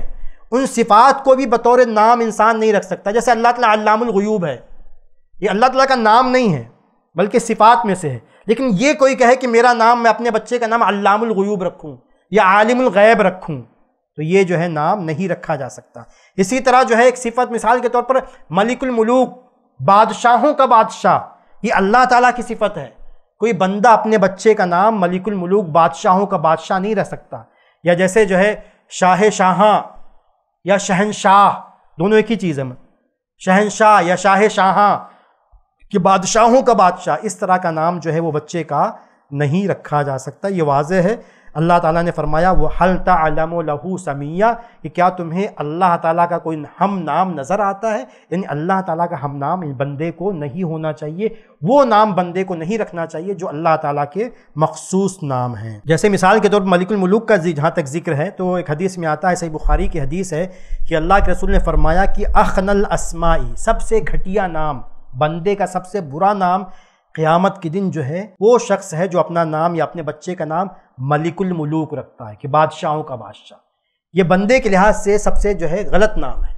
उन सिफ़ात को भी बतौर नाम इंसान नहीं रख सकता जैसे अल्लाह ताला अल्लामुलगयूब है ये अल्लाह ताला का नाम नहीं है बल्कि सिफ़ात में से है लेकिन ये कोई कहे कि मेरा नाम मैं अपने बच्चे का नाम अल्लामुलगयूब रखूँ या आलिमगैब रखूँ तो ये जो है नाम नहीं रखा जा सकता इसी तरह जो है एक सिफत मिसाल के तौर पर मलिकुलमलूक बादशाहों का बादशाह ये अल्लाह ताला की सिफत है कोई बंदा अपने बच्चे का नाम मलिकुल मलूक बादशाहों का बादशाह नहीं रह सकता या जैसे जो है शाह शाह या शहनशाह दोनों एक ही चीज़ है शहनशाह या शाह शाह कि बादशाहों का बादशाह इस तरह का नाम जो है वो बच्चे का नहीं रखा जा सकता ये वाज है अल्लाह ताला ने फरमाया वो हल तलम लहू समिया कि क्या तुम्हें अल्लाह ताला का कोई हम नाम नज़र आता है यानी अल्लाह ताला का हम नाम बंदे को नहीं होना चाहिए वो नाम बंदे को नहीं रखना चाहिए जो अल्लाह ताला के मखसूस नाम हैं जैसे मिसाल के तौर पर मलिकुलमलूक का जहाँ तक जिक्र है तो एक हदीस में आता है सही बुखारी की हदीस है कि अल्लाह के रसूल ने फरमाया कि अखनल असमाई सबसे घटिया नाम बंदे का सबसे बुरा नाम क़यामत के दिन जो है वो शख्स है जो अपना नाम या अपने बच्चे का नाम मलिकुल मलूक रखता है कि बादशाहों का बादशाह ये बंदे के लिहाज से सबसे जो है गलत नाम है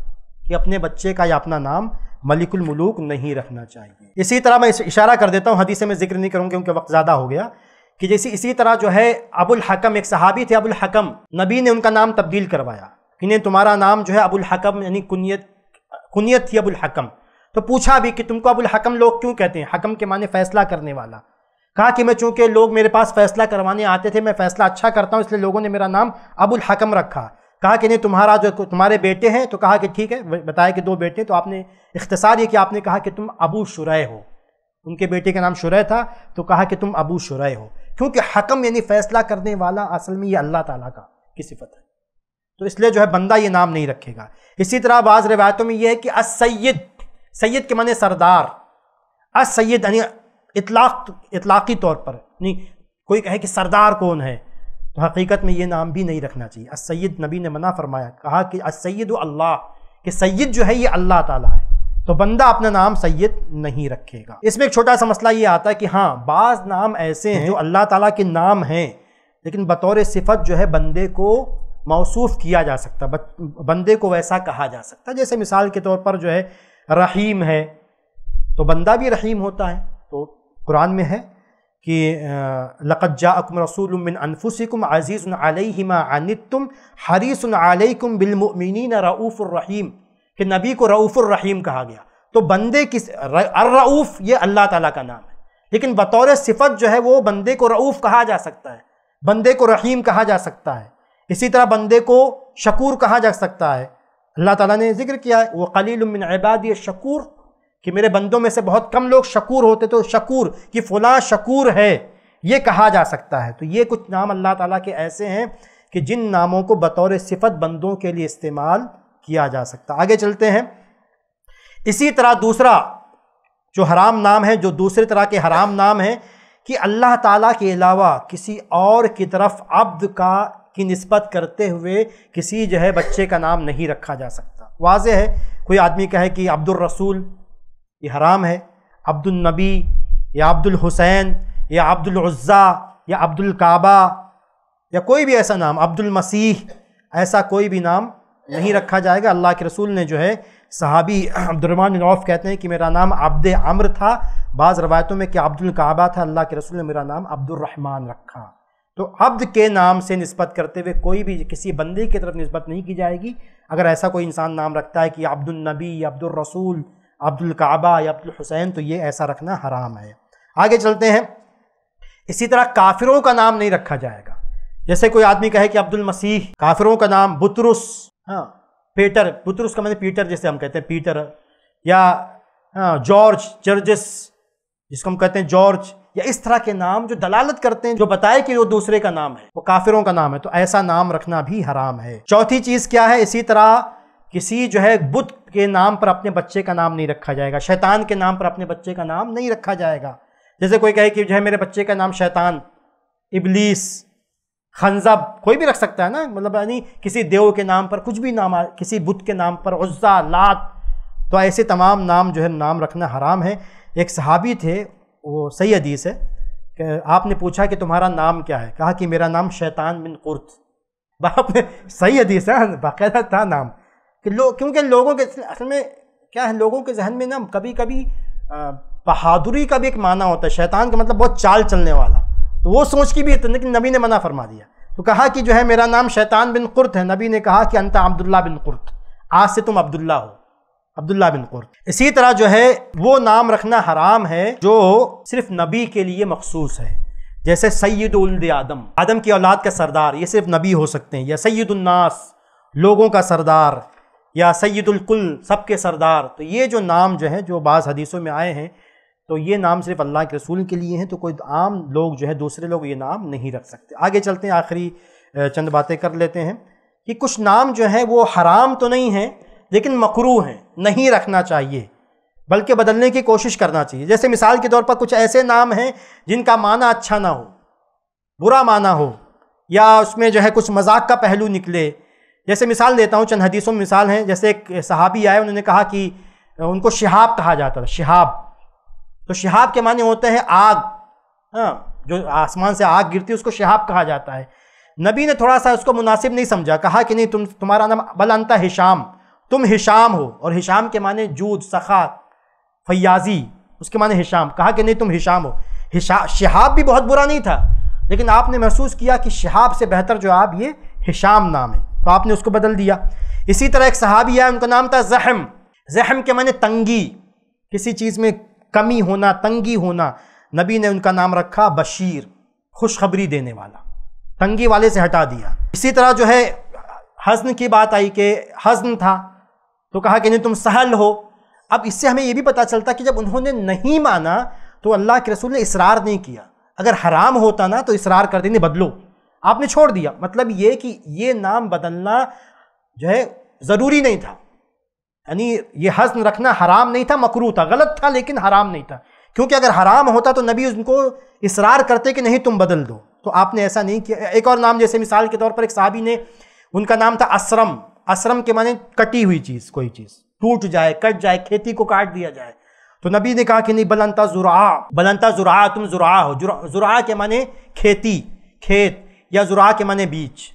कि अपने बच्चे का या अपना नाम मलिकुल मलूक नहीं रखना चाहिए इसी तरह मैं इशारा कर देता हूँ हदीसे में जिक्र नहीं करूँगा क्योंकि वक्त ज़्यादा हो गया कि जैसे इसी तरह जो है अबुल हकम एक सहाबी थे अबुल हकम नबी ने उनका नाम तब्दील करवाया कि नहीं तुम्हारा नाम जो है अबुल हकम यानी कुनीत कुनीत थी अबुल हकम तो पूछा भी कि तुमको अबुल हकम लोग क्यों कहते हैं हकम के माने फैसला करने वाला कहा कि मैं चूंकि लोग मेरे पास फैसला करवाने आते थे मैं फैसला अच्छा करता हूँ इसलिए लोगों ने मेरा नाम अबुल हकम रखा कहा कि नहीं तुम्हारा जो तुम्हारे बेटे हैं तो कहा कि ठीक है बताया कि दो बेटे तो आपने इख्तसार ये कि आपने कहा कि तुम अबू शुरय हो उनके बेटे का नाम शुरय था तो कहा कि तुम अबू शुरय हो क्योंकि हकम यानी फैसला करने वाला असल में ये अल्लाह ताला का की सिफत है तो इसलिए जो है बंदा ये नाम नहीं रखेगा इसी तरह बाज़ रिवायतों में यह है कि असैद सैयद के माने सरदार अस सैयद यानी इतलाक इतलाकी तौर पर नहीं कोई कहे कि सरदार कौन है तो हकीकत में ये नाम भी नहीं रखना चाहिए अस सैयद नबी ने मना फरमाया कहा कि सैयद अल्लाह कि सैद जो है ये अल्लाह ताला है तो बंदा अपना नाम सैयद नहीं रखेगा इसमें एक छोटा सा मसला ये आता है कि हाँ बाज़ नाम ऐसे हैं जो अल्लाह ताला के नाम हैं लेकिन बतौर सिफत जो है बंदे को मौसूफ़ किया जा सकता बंदे को वैसा कहा जा सकता जैसे मिसाल के तौर पर जो है रहीम है तो बंदा भी रहीम होता है तो कुरान में है कि जा अकम बिन अनफुसिकुम अज़ीज़ अलैहिमा अनितुम हरीस अलैकुम बिलमिन रऊफ़ुर्रहीम कि नबी को रऊफ़ुर्रहीम कहा गया तो बंदे किस अर्रऊफ़ ये अल्लाह ताला का नाम है लेकिन बतौर सिफत जो है वो बंदे को रऊफ़ कहा जा सकता है बंदे को रहीम कहा जा सकता है इसी तरह बंदे को शकूर कहा जा सकता है अल्लाह ताला ने जिक्र किया है वो कलीलमिन इबादी शकूर कि मेरे बंदों में से बहुत कम लोग शकूर होते तो शकूर कि फ़लाँ शकूर है ये कहा जा सकता है तो ये कुछ नाम अल्लाह ताला के ऐसे हैं कि जिन नामों को बतौर सिफत बंदों के लिए इस्तेमाल किया जा सकता आगे चलते हैं इसी तरह दूसरा जो हराम नाम है जो दूसरे तरह के हराम नाम हैं कि अल्लाह ताला के अलावा किसी और की तरफ अब्द का की नस्बत करते हुए किसी जो है बच्चे का नाम नहीं रखा जा सकता वाज है कोई आदमी कहे कि अब्दुल रसूल ये हराम है अब्दुल नबी या अब्दुल हुसैन या अब्दुल उज़्ज़ा या अब्दुल काबा या कोई भी ऐसा नाम अब्दुल मसीह ऐसा कोई भी नाम नहीं रखा जाएगा अल्लाह के रसूल ने जो है सहाबी अब्दुलरमान कहते हैं कि मेरा नाम आब्द अम्र था बाज़ रवायतों में कि अब्दुल काबा था अल्लाह के रसूल ने मेरा नाम अब्दुलरहमान रखा तो अब्द के नाम से नस्बत करते हुए कोई भी किसी बंदे की तरफ नस्बत नहीं की जाएगी अगर ऐसा कोई इंसान नाम रखता है कि अब्दुलनबी अब्दुलरसूल काबा या अब्दुल हुसैन तो ये ऐसा रखना हराम है आगे चलते हैं इसी तरह काफिरों का नाम नहीं रखा जाएगा जैसे कोई आदमी कहे कि अब्दुल मसीह काफिरों का नाम बुतरुस हाँ पेटर बुतरुस का मैंने पीटर जैसे हम कहते हैं पीटर या हाँ, जॉर्ज चर्जिस जिसको हम कहते हैं जॉर्ज या इस तरह के नाम जो दलालत करते हैं जो बताए कि वो दूसरे का नाम है वो काफिरों का नाम है तो ऐसा नाम रखना भी हराम है चौथी चीज़ क्या है इसी तरह किसी जो है बुद्ध के नाम पर अपने बच्चे का नाम नहीं रखा जाएगा शैतान के नाम पर अपने बच्चे का नाम नहीं रखा जाएगा जैसे कोई कहे कि जो है मेरे बच्चे का नाम शैतान इबलीस खंजब कोई भी रख सकता है ना मतलब यानी किसी देव के नाम पर कुछ भी नाम किसी बुद्ध के नाम पर उज्जा लात तो ऐसे तमाम नाम जो है नाम रखना हराम है एक सहाबी थे वो सही हदीस है कि आपने पूछा कि तुम्हारा नाम क्या है कहा कि मेरा नाम शैतान बिन कुर्त बाप ने सही हदीस है बाकायदा था नाम कि लो क्योंकि लोगों के असल में क्या है लोगों के जहन में ना कभी कभी बहादुरी का भी एक माना होता है शैतान का मतलब बहुत चाल चलने वाला तो वो सोच की भी लेकिन नबी ने मना फरमा दिया तो कहा कि जो है मेरा नाम शैतान बिन कुर्त है नबी ने कहा कि अंता अब्दुल्ला बिन कुर्त आज से तुम अब्दुल्ला हो अब्दुल्ला बिन कुर इसी तरह जो है वो नाम रखना हराम है जो सिर्फ नबी के लिए मखसूस है जैसे सैद आदम आदम की औलाद का सरदार ये सिर्फ नबी हो सकते हैं या सैदुलनास लोगों का सरदार या सैदुल्कुल सब के सरदार तो ये जो नाम जो है जो बाज़ हदीसों में आए हैं तो ये नाम सिर्फ अल्लाह के रसूल के लिए हैं तो कोई आम लोग जो है दूसरे लोग ये नाम नहीं रख सकते आगे चलते हैं आखिरी चंद बातें कर लेते हैं कि कुछ नाम जो है वो हराम तो नहीं हैं लेकिन मकरू हैं नहीं रखना चाहिए बल्कि बदलने की कोशिश करना चाहिए जैसे मिसाल के तौर पर कुछ ऐसे नाम हैं जिनका माना अच्छा ना हो बुरा माना हो या उसमें जो है कुछ मजाक का पहलू निकले जैसे मिसाल देता हूँ चंद हदीसों में मिसाल हैं जैसे एक सहाबी आए उन्होंने कहा कि उनको शहाब कहा जाता था शहाब तो शहाब के माने होते हैं आग हाँ जो आसमान से आग गिरती है उसको शहाब कहा जाता है नबी ने थोड़ा सा उसको मुनासिब नहीं समझा कहा कि नहीं तुम तुम्हारा नाम बल अंता हिशाम तुम हिशाम हो और हिशाम के माने जूद सखा फयाजी उसके माने हिशाम कहा कि नहीं तुम हिशाम हो हिशा शहाब भी बहुत बुरा नहीं था लेकिन आपने महसूस किया कि शहाब से बेहतर जो आप ये हिशाम नाम है तो आपने उसको बदल दिया इसी तरह एक सहाबी है उनका नाम था जहम जहम के माने तंगी किसी चीज़ में कमी होना तंगी होना नबी ने उनका नाम रखा बशीर खुशखबरी देने वाला तंगी वाले से हटा दिया इसी तरह जो है हज़न की बात आई कि हज़न था तो कहा कि नहीं तुम सहल हो अब इससे हमें यह भी पता चलता कि जब उन्होंने नहीं माना तो अल्लाह के रसूल ने इसरार नहीं किया अगर हराम होता ना तो इसरार कर देने बदलो आपने छोड़ दिया मतलब ये कि ये नाम बदलना जो है ज़रूरी नहीं था यानी ये हसन रखना हराम नहीं था मकरू था गलत था लेकिन हराम नहीं था क्योंकि अगर हराम होता तो नबी उनको इसरार करते कि नहीं तुम बदल दो तो आपने ऐसा नहीं किया एक और नाम जैसे मिसाल के तौर पर एक साहबी ने उनका नाम था असरम असरम के माने कटी हुई चीज कोई चीज टूट जाए कट जाए खेती को काट दिया जाए तो नबी ने कहा कि नहीं बलंता जुरा बलंता जुरा तुम जुरा हो जुरा, जुरा के माने खेती खेत या जुरा के माने बीज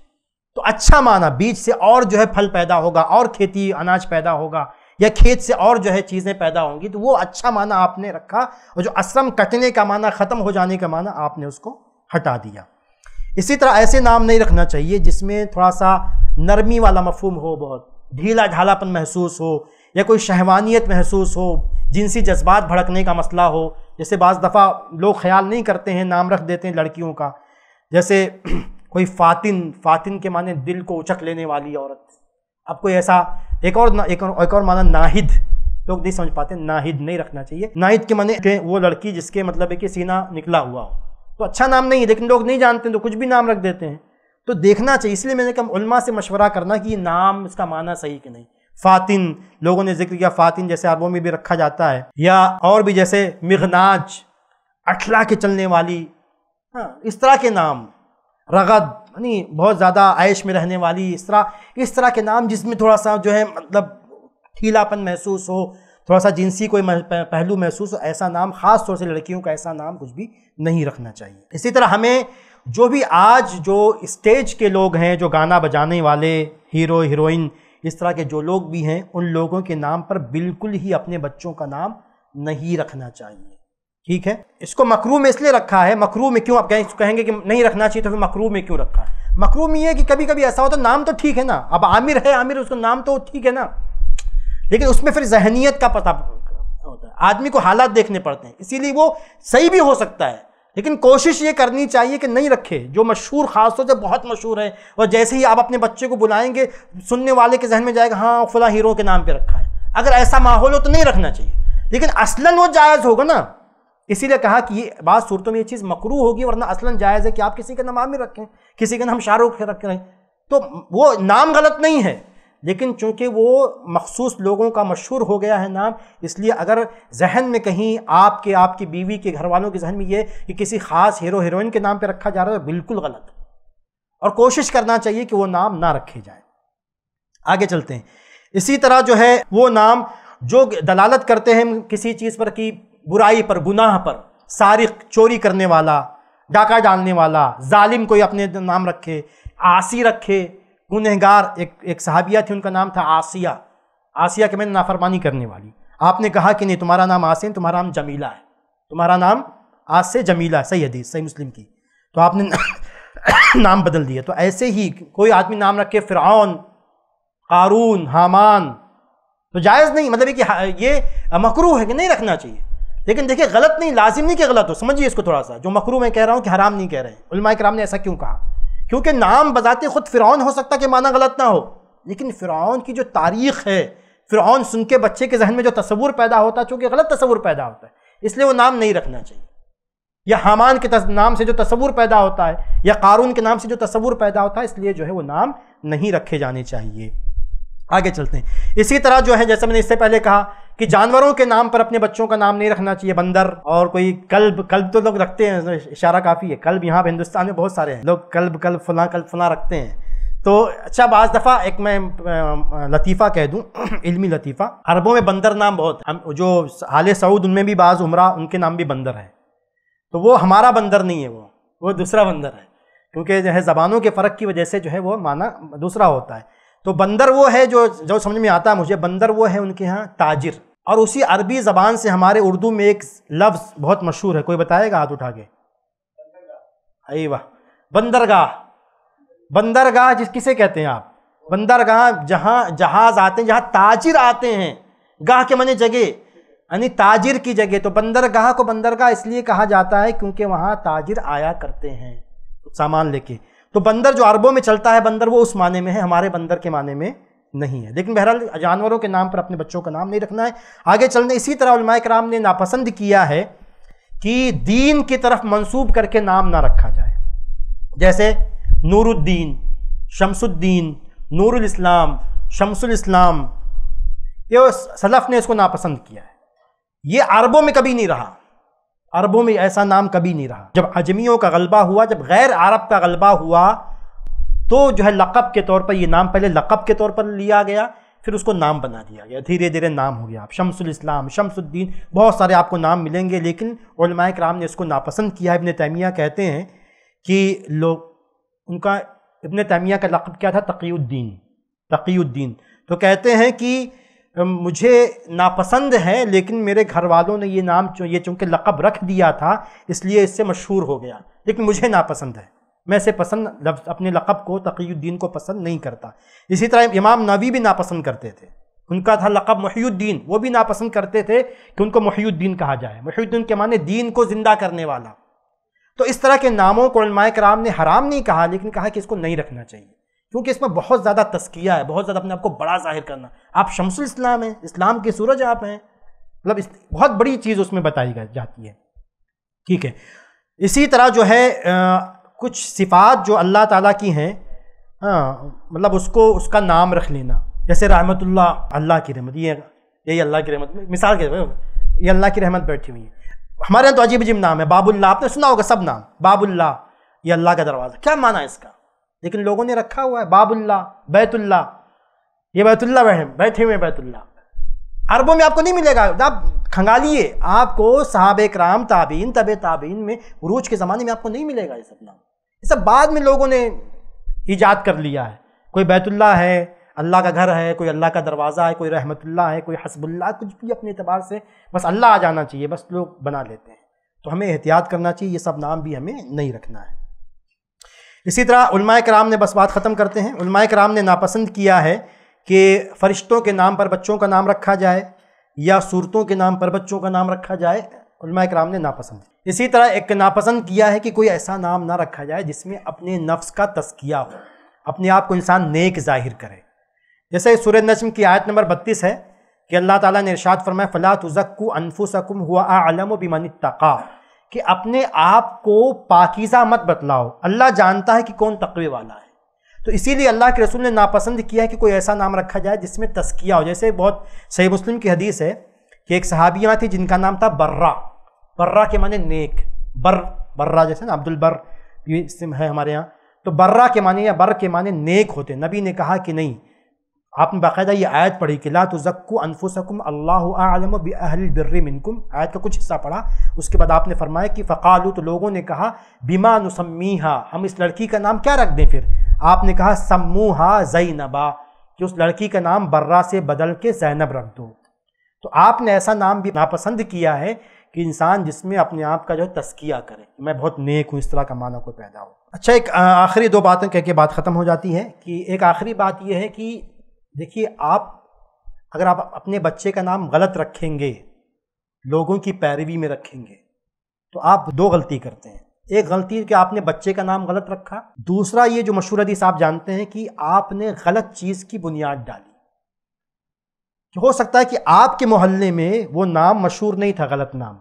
तो अच्छा माना बीज से और जो है फल पैदा होगा और खेती अनाज पैदा होगा या खेत से और जो है चीज़ें पैदा होंगी तो वो अच्छा माना आपने रखा और जो आश्रम कटने का माना ख़त्म हो जाने का माना आपने उसको हटा दिया इसी तरह ऐसे नाम नहीं रखना चाहिए जिसमें थोड़ा सा नरमी वाला मफहम हो बहुत ढीला ढालापन महसूस हो या कोई शहवानियत महसूस हो जिनसी जज्बात भड़कने का मसला हो जैसे बज़ दफ़ा लोग ख्याल नहीं करते हैं नाम रख देते हैं लड़कियों का जैसे [CLEARS THROAT] कोई फ़ातिन फ़ातिन के माने दिल को उचक लेने वाली औरत अब कोई ऐसा एक और ना एक और, एक और माना नाहिद लोग नहीं समझ पाते नाहिद नहीं रखना चाहिए नाहिद के माने के वो लड़की जिसके मतलब है कि सीना निकला हुआ हो तो अच्छा नाम नहीं है लेकिन लोग नहीं जानते तो कुछ भी नाम रख देते हैं तो देखना चाहिए इसलिए मैंने कहा उलमा से मशवरा करना कि नाम इसका माना सही कि नहीं फ़ातिन लोगों ने जिक्र किया फ़ातिन जैसे अरबों में भी रखा जाता है या और भी जैसे मिगनाज अठला के चलने वाली हाँ इस तरह के नाम रगद यानी बहुत ज़्यादा आयश में रहने वाली इस तरह इस तरह के नाम जिसमें थोड़ा सा जो है मतलब ठीलापन महसूस हो थोड़ा सा जिनसी कोई पहलू महसूस हो ऐसा नाम ख़ास तौर से लड़कियों का ऐसा नाम कुछ भी नहीं रखना चाहिए इसी तरह हमें जो भी आज जो स्टेज के लोग हैं जो गाना बजाने वाले हीरो हीरोइन इस तरह के जो लोग भी हैं उन लोगों के नाम पर बिल्कुल ही अपने बच्चों का नाम नहीं रखना चाहिए ठीक है इसको मकरू में इसलिए रखा है मकरू में क्यों आप कहेंगे कि नहीं रखना चाहिए तो फिर मकरू में क्यों रखा है मकरू में ये कि कभी कभी ऐसा होता तो है नाम तो ठीक है ना अब आमिर है आमिर उसका नाम तो ठीक है ना लेकिन उसमें फिर जहनीत का पता होता है आदमी को हालात देखने पड़ते हैं इसीलिए वो सही भी हो सकता है लेकिन कोशिश ये करनी चाहिए कि नहीं रखे जो मशहूर ख़ासतौर से बहुत मशहूर है और जैसे ही आप अपने बच्चे को बुलाएंगे सुनने वाले के जहन में जाएगा हाँ फला हीरो के नाम पर रखा है अगर ऐसा माहौल हो तो नहीं रखना चाहिए लेकिन असलन वो जायज़ होगा ना इसीलिए कहा कि ये बात सूरतों में ये चीज़ मकरू होगी वरना असलन जायज़ है कि आप किसी का नाम आमिर रखें किसी का नाम शाहरुख रखें तो वो नाम गलत नहीं है लेकिन चूंकि वो मखसूस लोगों का मशहूर हो गया है नाम इसलिए अगर जहन में कहीं आपके आपकी बीवी के घर वालों के जहन में ये कि किसी ख़ास हीरो हीरोइन के नाम पर रखा जा रहा है तो बिल्कुल गलत है और कोशिश करना चाहिए कि वो नाम ना रखे जाए आगे चलते हैं इसी तरह जो है वो नाम जो दलालत करते हैं किसी चीज़ पर कि बुराई पर गुनाह पर सारिक चोरी करने वाला डाका डालने वाला जालिम कोई अपने नाम रखे आसी रखे गुनहगार एक एक सहाबिया थी उनका नाम था आसिया आसिया के मैंने नाफरमानी करने वाली आपने कहा कि नहीं तुम्हारा नाम आसिन तुम्हारा नाम जमीला है तुम्हारा नाम आज से जमीला सही हदीस सही मुस्लिम की तो आपने [COUGHS] नाम बदल दिया तो ऐसे ही कोई आदमी नाम रखे फ़िरौन कारून हामान तो जायज़ नहीं मतलब कि ये मकरू है कि नहीं रखना चाहिए लेकिन देखिए गलत नहीं लाजिम नहीं कि गलत हो समझिए इसको थोड़ा सा जो मकरू मैं कह रहा हूँ कि हराम नहीं कह रहे हैं कराम ने ऐसा क्यों कहा क्योंकि नाम बजाते खुद फ़िरौन हो सकता कि माना गलत ना हो लेकिन फ़िरौन की जो तारीख़ है फ़िरौन सुन के बच्चे के जहन में जो तस्वूर पैदा होता है चूँकि गलत तस्वूर पैदा होता है इसलिए वो नाम नहीं रखना चाहिए या हमान के नाम से जो तस्वूर पैदा होता है या कारून के नाम से जो तस्वूर पैदा होता है इसलिए जो है वो नाम नहीं रखे जाने चाहिए आगे चलते हैं इसी तरह जो है जैसे मैंने इससे पहले कहा कि जानवरों के नाम पर अपने बच्चों का नाम नहीं रखना चाहिए बंदर और कोई कल्ब कल्ब तो लोग रखते हैं इशारा काफ़ी है कल्ब यहाँ पर हिंदुस्तान में बहुत सारे हैं लोग कल्ब कल्ब फला कल्ब फला रखते हैं तो अच्छा बाज़ दफ़ा एक मैं लतीफ़ा कह दूँ [CLEARS THROAT] इल्मी लतीफ़ा अरबों में बंदर नाम बहुत है जो हाल सऊद उनमें भी बाज़ उमरा उनके नाम भी बंदर है तो वो हमारा बंदर नहीं है वो वो दूसरा बंदर है क्योंकि जो है ज़बानों के फ़र्क की वजह से जो है वो माना दूसरा होता है तो बंदर वो है जो जो समझ में आता है मुझे बंदर वो है उनके यहाँ ताजिर और उसी अरबी ज़बान से हमारे उर्दू में एक लफ्ज़ बहुत मशहूर है कोई बताएगा हाथ उठा के अरे वाह बंदरगाह बंदरगाह जिस किसे कहते हैं आप बंदरगाह जहाँ जहाज़ आते हैं जहाँ ताजिर आते हैं गाह के मने जगह यानी ताजिर की जगह तो बंदरगाह को बंदरगाह इसलिए कहा जाता है क्योंकि वहाँ ताजिर आया करते हैं सामान लेके तो बंदर जो अरबों में चलता है बंदर वो उस माने में है हमारे बंदर के माने में नहीं है लेकिन बहरहाल जानवरों के नाम पर अपने बच्चों का नाम नहीं रखना है आगे चलने इसी तरह कराम ने नापसंद किया है कि दीन की तरफ मंसूब करके नाम ना रखा जाए जैसे नूरुद्दीन शमसुद्दीन नूरुल इस्लाम शमसुल इस्लाम ये सलफ ने इसको नापसंद किया है ये अरबों में कभी नहीं रहा अरबों में ऐसा नाम कभी नहीं रहा जब अजमियों का गलबा हुआ जब गैर अरब का गलबा हुआ तो जो है लक़ब के तौर पर यह नाम पहले लक़ब के तौर पर लिया गया फिर उसको नाम बना दिया गया धीरे धीरे नाम हो गया आप शमसुल इस्लाम शमसुद्दीन बहुत सारे आपको नाम मिलेंगे लेकिन उलमाए कराम ने इसको नापसंद किया इबन तैमिया कहते हैं कि लोग उनका इबन तैमिया का लक़ब क्या था तकीउद्दीन तकीउद्दीन तो कहते हैं कि मुझे नापसंद है लेकिन मेरे घर वालों ने ये नाम ये चूँकि लक़ब रख दिया था इसलिए इससे मशहूर हो गया लेकिन मुझे नापसंद है मैं इसे पसंद लफ्ज अपने लक़ब को तकीुद्दीन को पसंद नहीं करता इसी तरह इमाम नवी भी नापसंद करते थे उनका था लक़ब महीद्दीन वो भी नापसंद करते थे कि उनको महीद्दीन कहा जाए महीद्दीन के माने दीन को ज़िंदा करने वाला तो इस तरह के नामों को कराम ने हराम नहीं कहा लेकिन कहा कि इसको नहीं रखना चाहिए क्योंकि इसमें बहुत ज़्यादा तस्किया है बहुत ज़्यादा अपने आप को बड़ा जाहिर करना आप शमसुल इस्लाम हैं इस्लाम के सूरज आप हैं मतलब इस बहुत बड़ी चीज़ उसमें बताई जाती है ठीक है इसी तरह जो है आ, कुछ सिफात जो अल्लाह ताला की हैं हाँ मतलब उसको उसका नाम रख लेना जैसे रहमतुल्ला अल्लाह की रहमत ये यही अल्लाह की रहमत मिसाल के ये अल्लाह की रहमत बैठी हुई है हमारे यहाँ तो अजीब अजीब नाम है बाबुल्ला आपने सुना होगा सब नाम बाबुल्ला ये अल्लाह का दरवाज़ा क्या माना इसका लेकिन लोगों ने रखा हुआ है बाबुल्ला बैतुल्ला ये बैतुल्ला में बैठे हुए बैतुल्ला अरबों में आपको नहीं मिलेगा आप खंगालिए आपको साहब कराम ताबीन तब ताबीन में रूज के ज़माने में आपको नहीं मिलेगा ये सब नाम ये सब बाद में लोगों ने ईजाद कर लिया है कोई बैतुल्ला है अल्लाह का घर है कोई अल्लाह का दरवाज़ा है कोई रहमतुल्ला है कोई हसबुल्ला कुछ भी अपने अतबार से बस अल्लाह आ जाना चाहिए बस लोग बना लेते हैं तो हमें एहतियात करना चाहिए ये सब नाम भी हमें नहीं रखना है इसी तरह कराम ने बस बात ख़त्म करते हैं कराम ने नापसंद किया है कि फ़रिश्तों के नाम पर बच्चों का नाम रखा जाए या सूरतों के नाम पर बच्चों का नाम रखा जाए उलमा कराम ने नापसंद इसी तरह एक नापसंद किया है कि कोई ऐसा नाम ना रखा जाए जिसमें अपने नफ्स का तस्किया हो अपने आप को इंसान नेक ज़ाहिर करे जैसे सूर्य नजम की आयत नंबर बत्तीस है कि अल्लाह ताला ने इरशाद फरमाया फ़ला तुज़क् अनफुसकुम हुआ आलम बिमन तक़ा कि अपने आप को पाकिज़ा मत बतलाओ अल्लाह जानता है कि कौन तकवे वाला है तो इसीलिए अल्लाह के रसूल ने नापसंद किया है कि कोई ऐसा नाम रखा जाए जिसमें तस्किया हो जैसे बहुत सही मुस्लिम की हदीस है कि एक सहाबिया थी जिनका नाम था बर्रा बर्रा के माने नेक बर बर्रा जैसे ना अब्दुल बर है हमारे यहाँ तो बर्रा के माने या बर के माने नेक होते नबी ने कहा कि नहीं आपने बाकायदा ये आयत पढ़ी कि ला तो जक्को अनफुसकुम अल्लाह आलम बहलबिर मिनकुम आयत का कुछ हिस्सा पढ़ा उसके बाद आपने फरमाया कि फ़कालू तो लोगों ने कहा बीमा नुसमीहा हम इस लड़की का नाम क्या रख दें फिर आपने कहा सम्मूहा जैनबा कि उस लड़की का नाम बर्रा से बदल के जैनब रख दो तो आपने ऐसा नाम भी नापसंद किया है कि इंसान जिसमें अपने आप का जो है तस्किया करे मैं बहुत नेक हूँ इस तरह का माना को पैदा हो अच्छा एक आखिरी दो बातें कह के बात ख़त्म हो जाती है कि एक आखिरी बात यह है कि देखिए आप अगर आप अपने बच्चे का नाम गलत रखेंगे लोगों की पैरवी में रखेंगे तो आप दो गलती करते हैं एक गलती कि आपने बच्चे का नाम गलत रखा दूसरा ये जो मशहूर हदीस आप जानते हैं कि आपने गलत चीज़ की बुनियाद डाली कि हो सकता है कि आपके मोहल्ले में वो नाम मशहूर नहीं था गलत नाम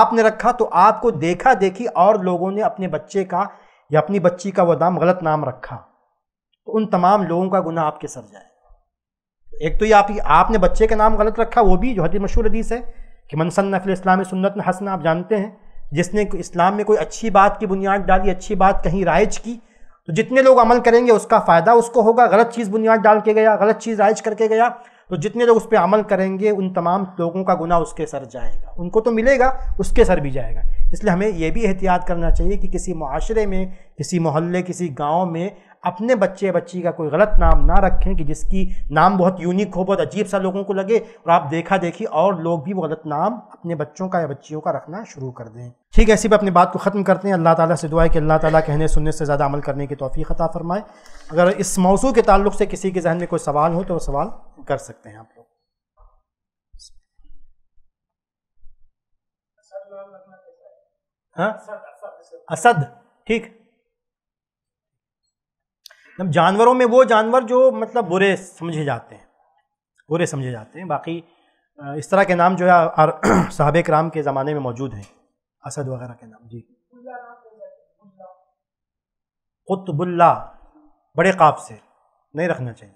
आपने रखा तो आपको देखा देखी और लोगों ने अपने बच्चे का या अपनी बच्ची का वो नाम गलत नाम रखा तो उन तमाम लोगों का गुनाह आपके सर जाए एक तो ये आप आपने बच्चे का नाम गलत रखा वो भी जो हदी मशहूर हदीस है कि मनसन नफिल इस्लाम सुन्नत हसन आप जानते हैं जिसने इस्लाम में कोई अच्छी बात की बुनियाद डाली अच्छी बात कहीं राइज की तो जितने लोग अमल करेंगे उसका फ़ायदा उसको होगा गलत चीज़ बुनियाद डाल के गया गलत चीज़ राइज करके गया तो जितने लोग उस पर अमल करेंगे उन तमाम लोगों का गुना उसके सर जाएगा उनको तो मिलेगा उसके सर भी जाएगा इसलिए हमें यह भी एहतियात करना चाहिए कि किसी माशरे में किसी मोहल्ले किसी गांव में अपने बच्चे बच्ची का कोई गलत नाम ना रखें कि जिसकी नाम बहुत यूनिक हो बहुत अजीब सा लोगों को लगे और आप देखा देखी और लोग भी वो गलत नाम अपने बच्चों का या बच्चियों का रखना शुरू कर दें ठीक है इसी पर अपनी बात को ख़त्म करते हैं अल्लाह ताला से दुआ है कि अल्लाह ताला कहने सुनने से ज़्यादा अमल करने की तोफ़ी अता फ़रमाए अगर इस मौजू के ताल्लुक से किसी के जहन में कोई सवाल हो तो वो सवाल कर सकते हैं आप लोग हाँ? असद ठीक मतलब जानवरों में वो जानवर जो मतलब बुरे समझे जाते हैं बुरे समझे जाते हैं बाकी इस तरह के नाम जो है [CLEARS THROAT] साहब कराम के ज़माने में मौजूद हैं असद वगैरह के नाम जी कुतबुल्ला बड़े काब से नहीं रखना चाहिए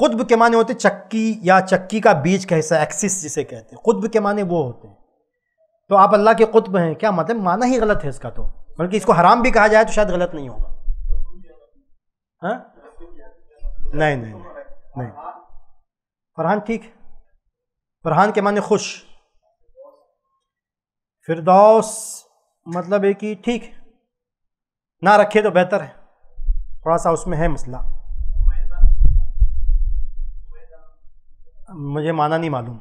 खुतब के माने होते चक्की या चक्की का बीज कैसा एक्सिस जिसे कहते हैं कुतब के माने वो होते हैं तो आप अल्लाह के खुतब हैं क्या मतलब माना ही गलत है इसका तो बल्कि इसको हराम भी कहा जाए तो शायद गलत नहीं होगा हाँ नहीं नहीं नहीं नहीं फरहान ठीक फरहान के माने खुश फिरदौस मतलब है कि ठीक ना रखे तो बेहतर है थोड़ा सा उसमें है मसला मुझे माना नहीं मालूम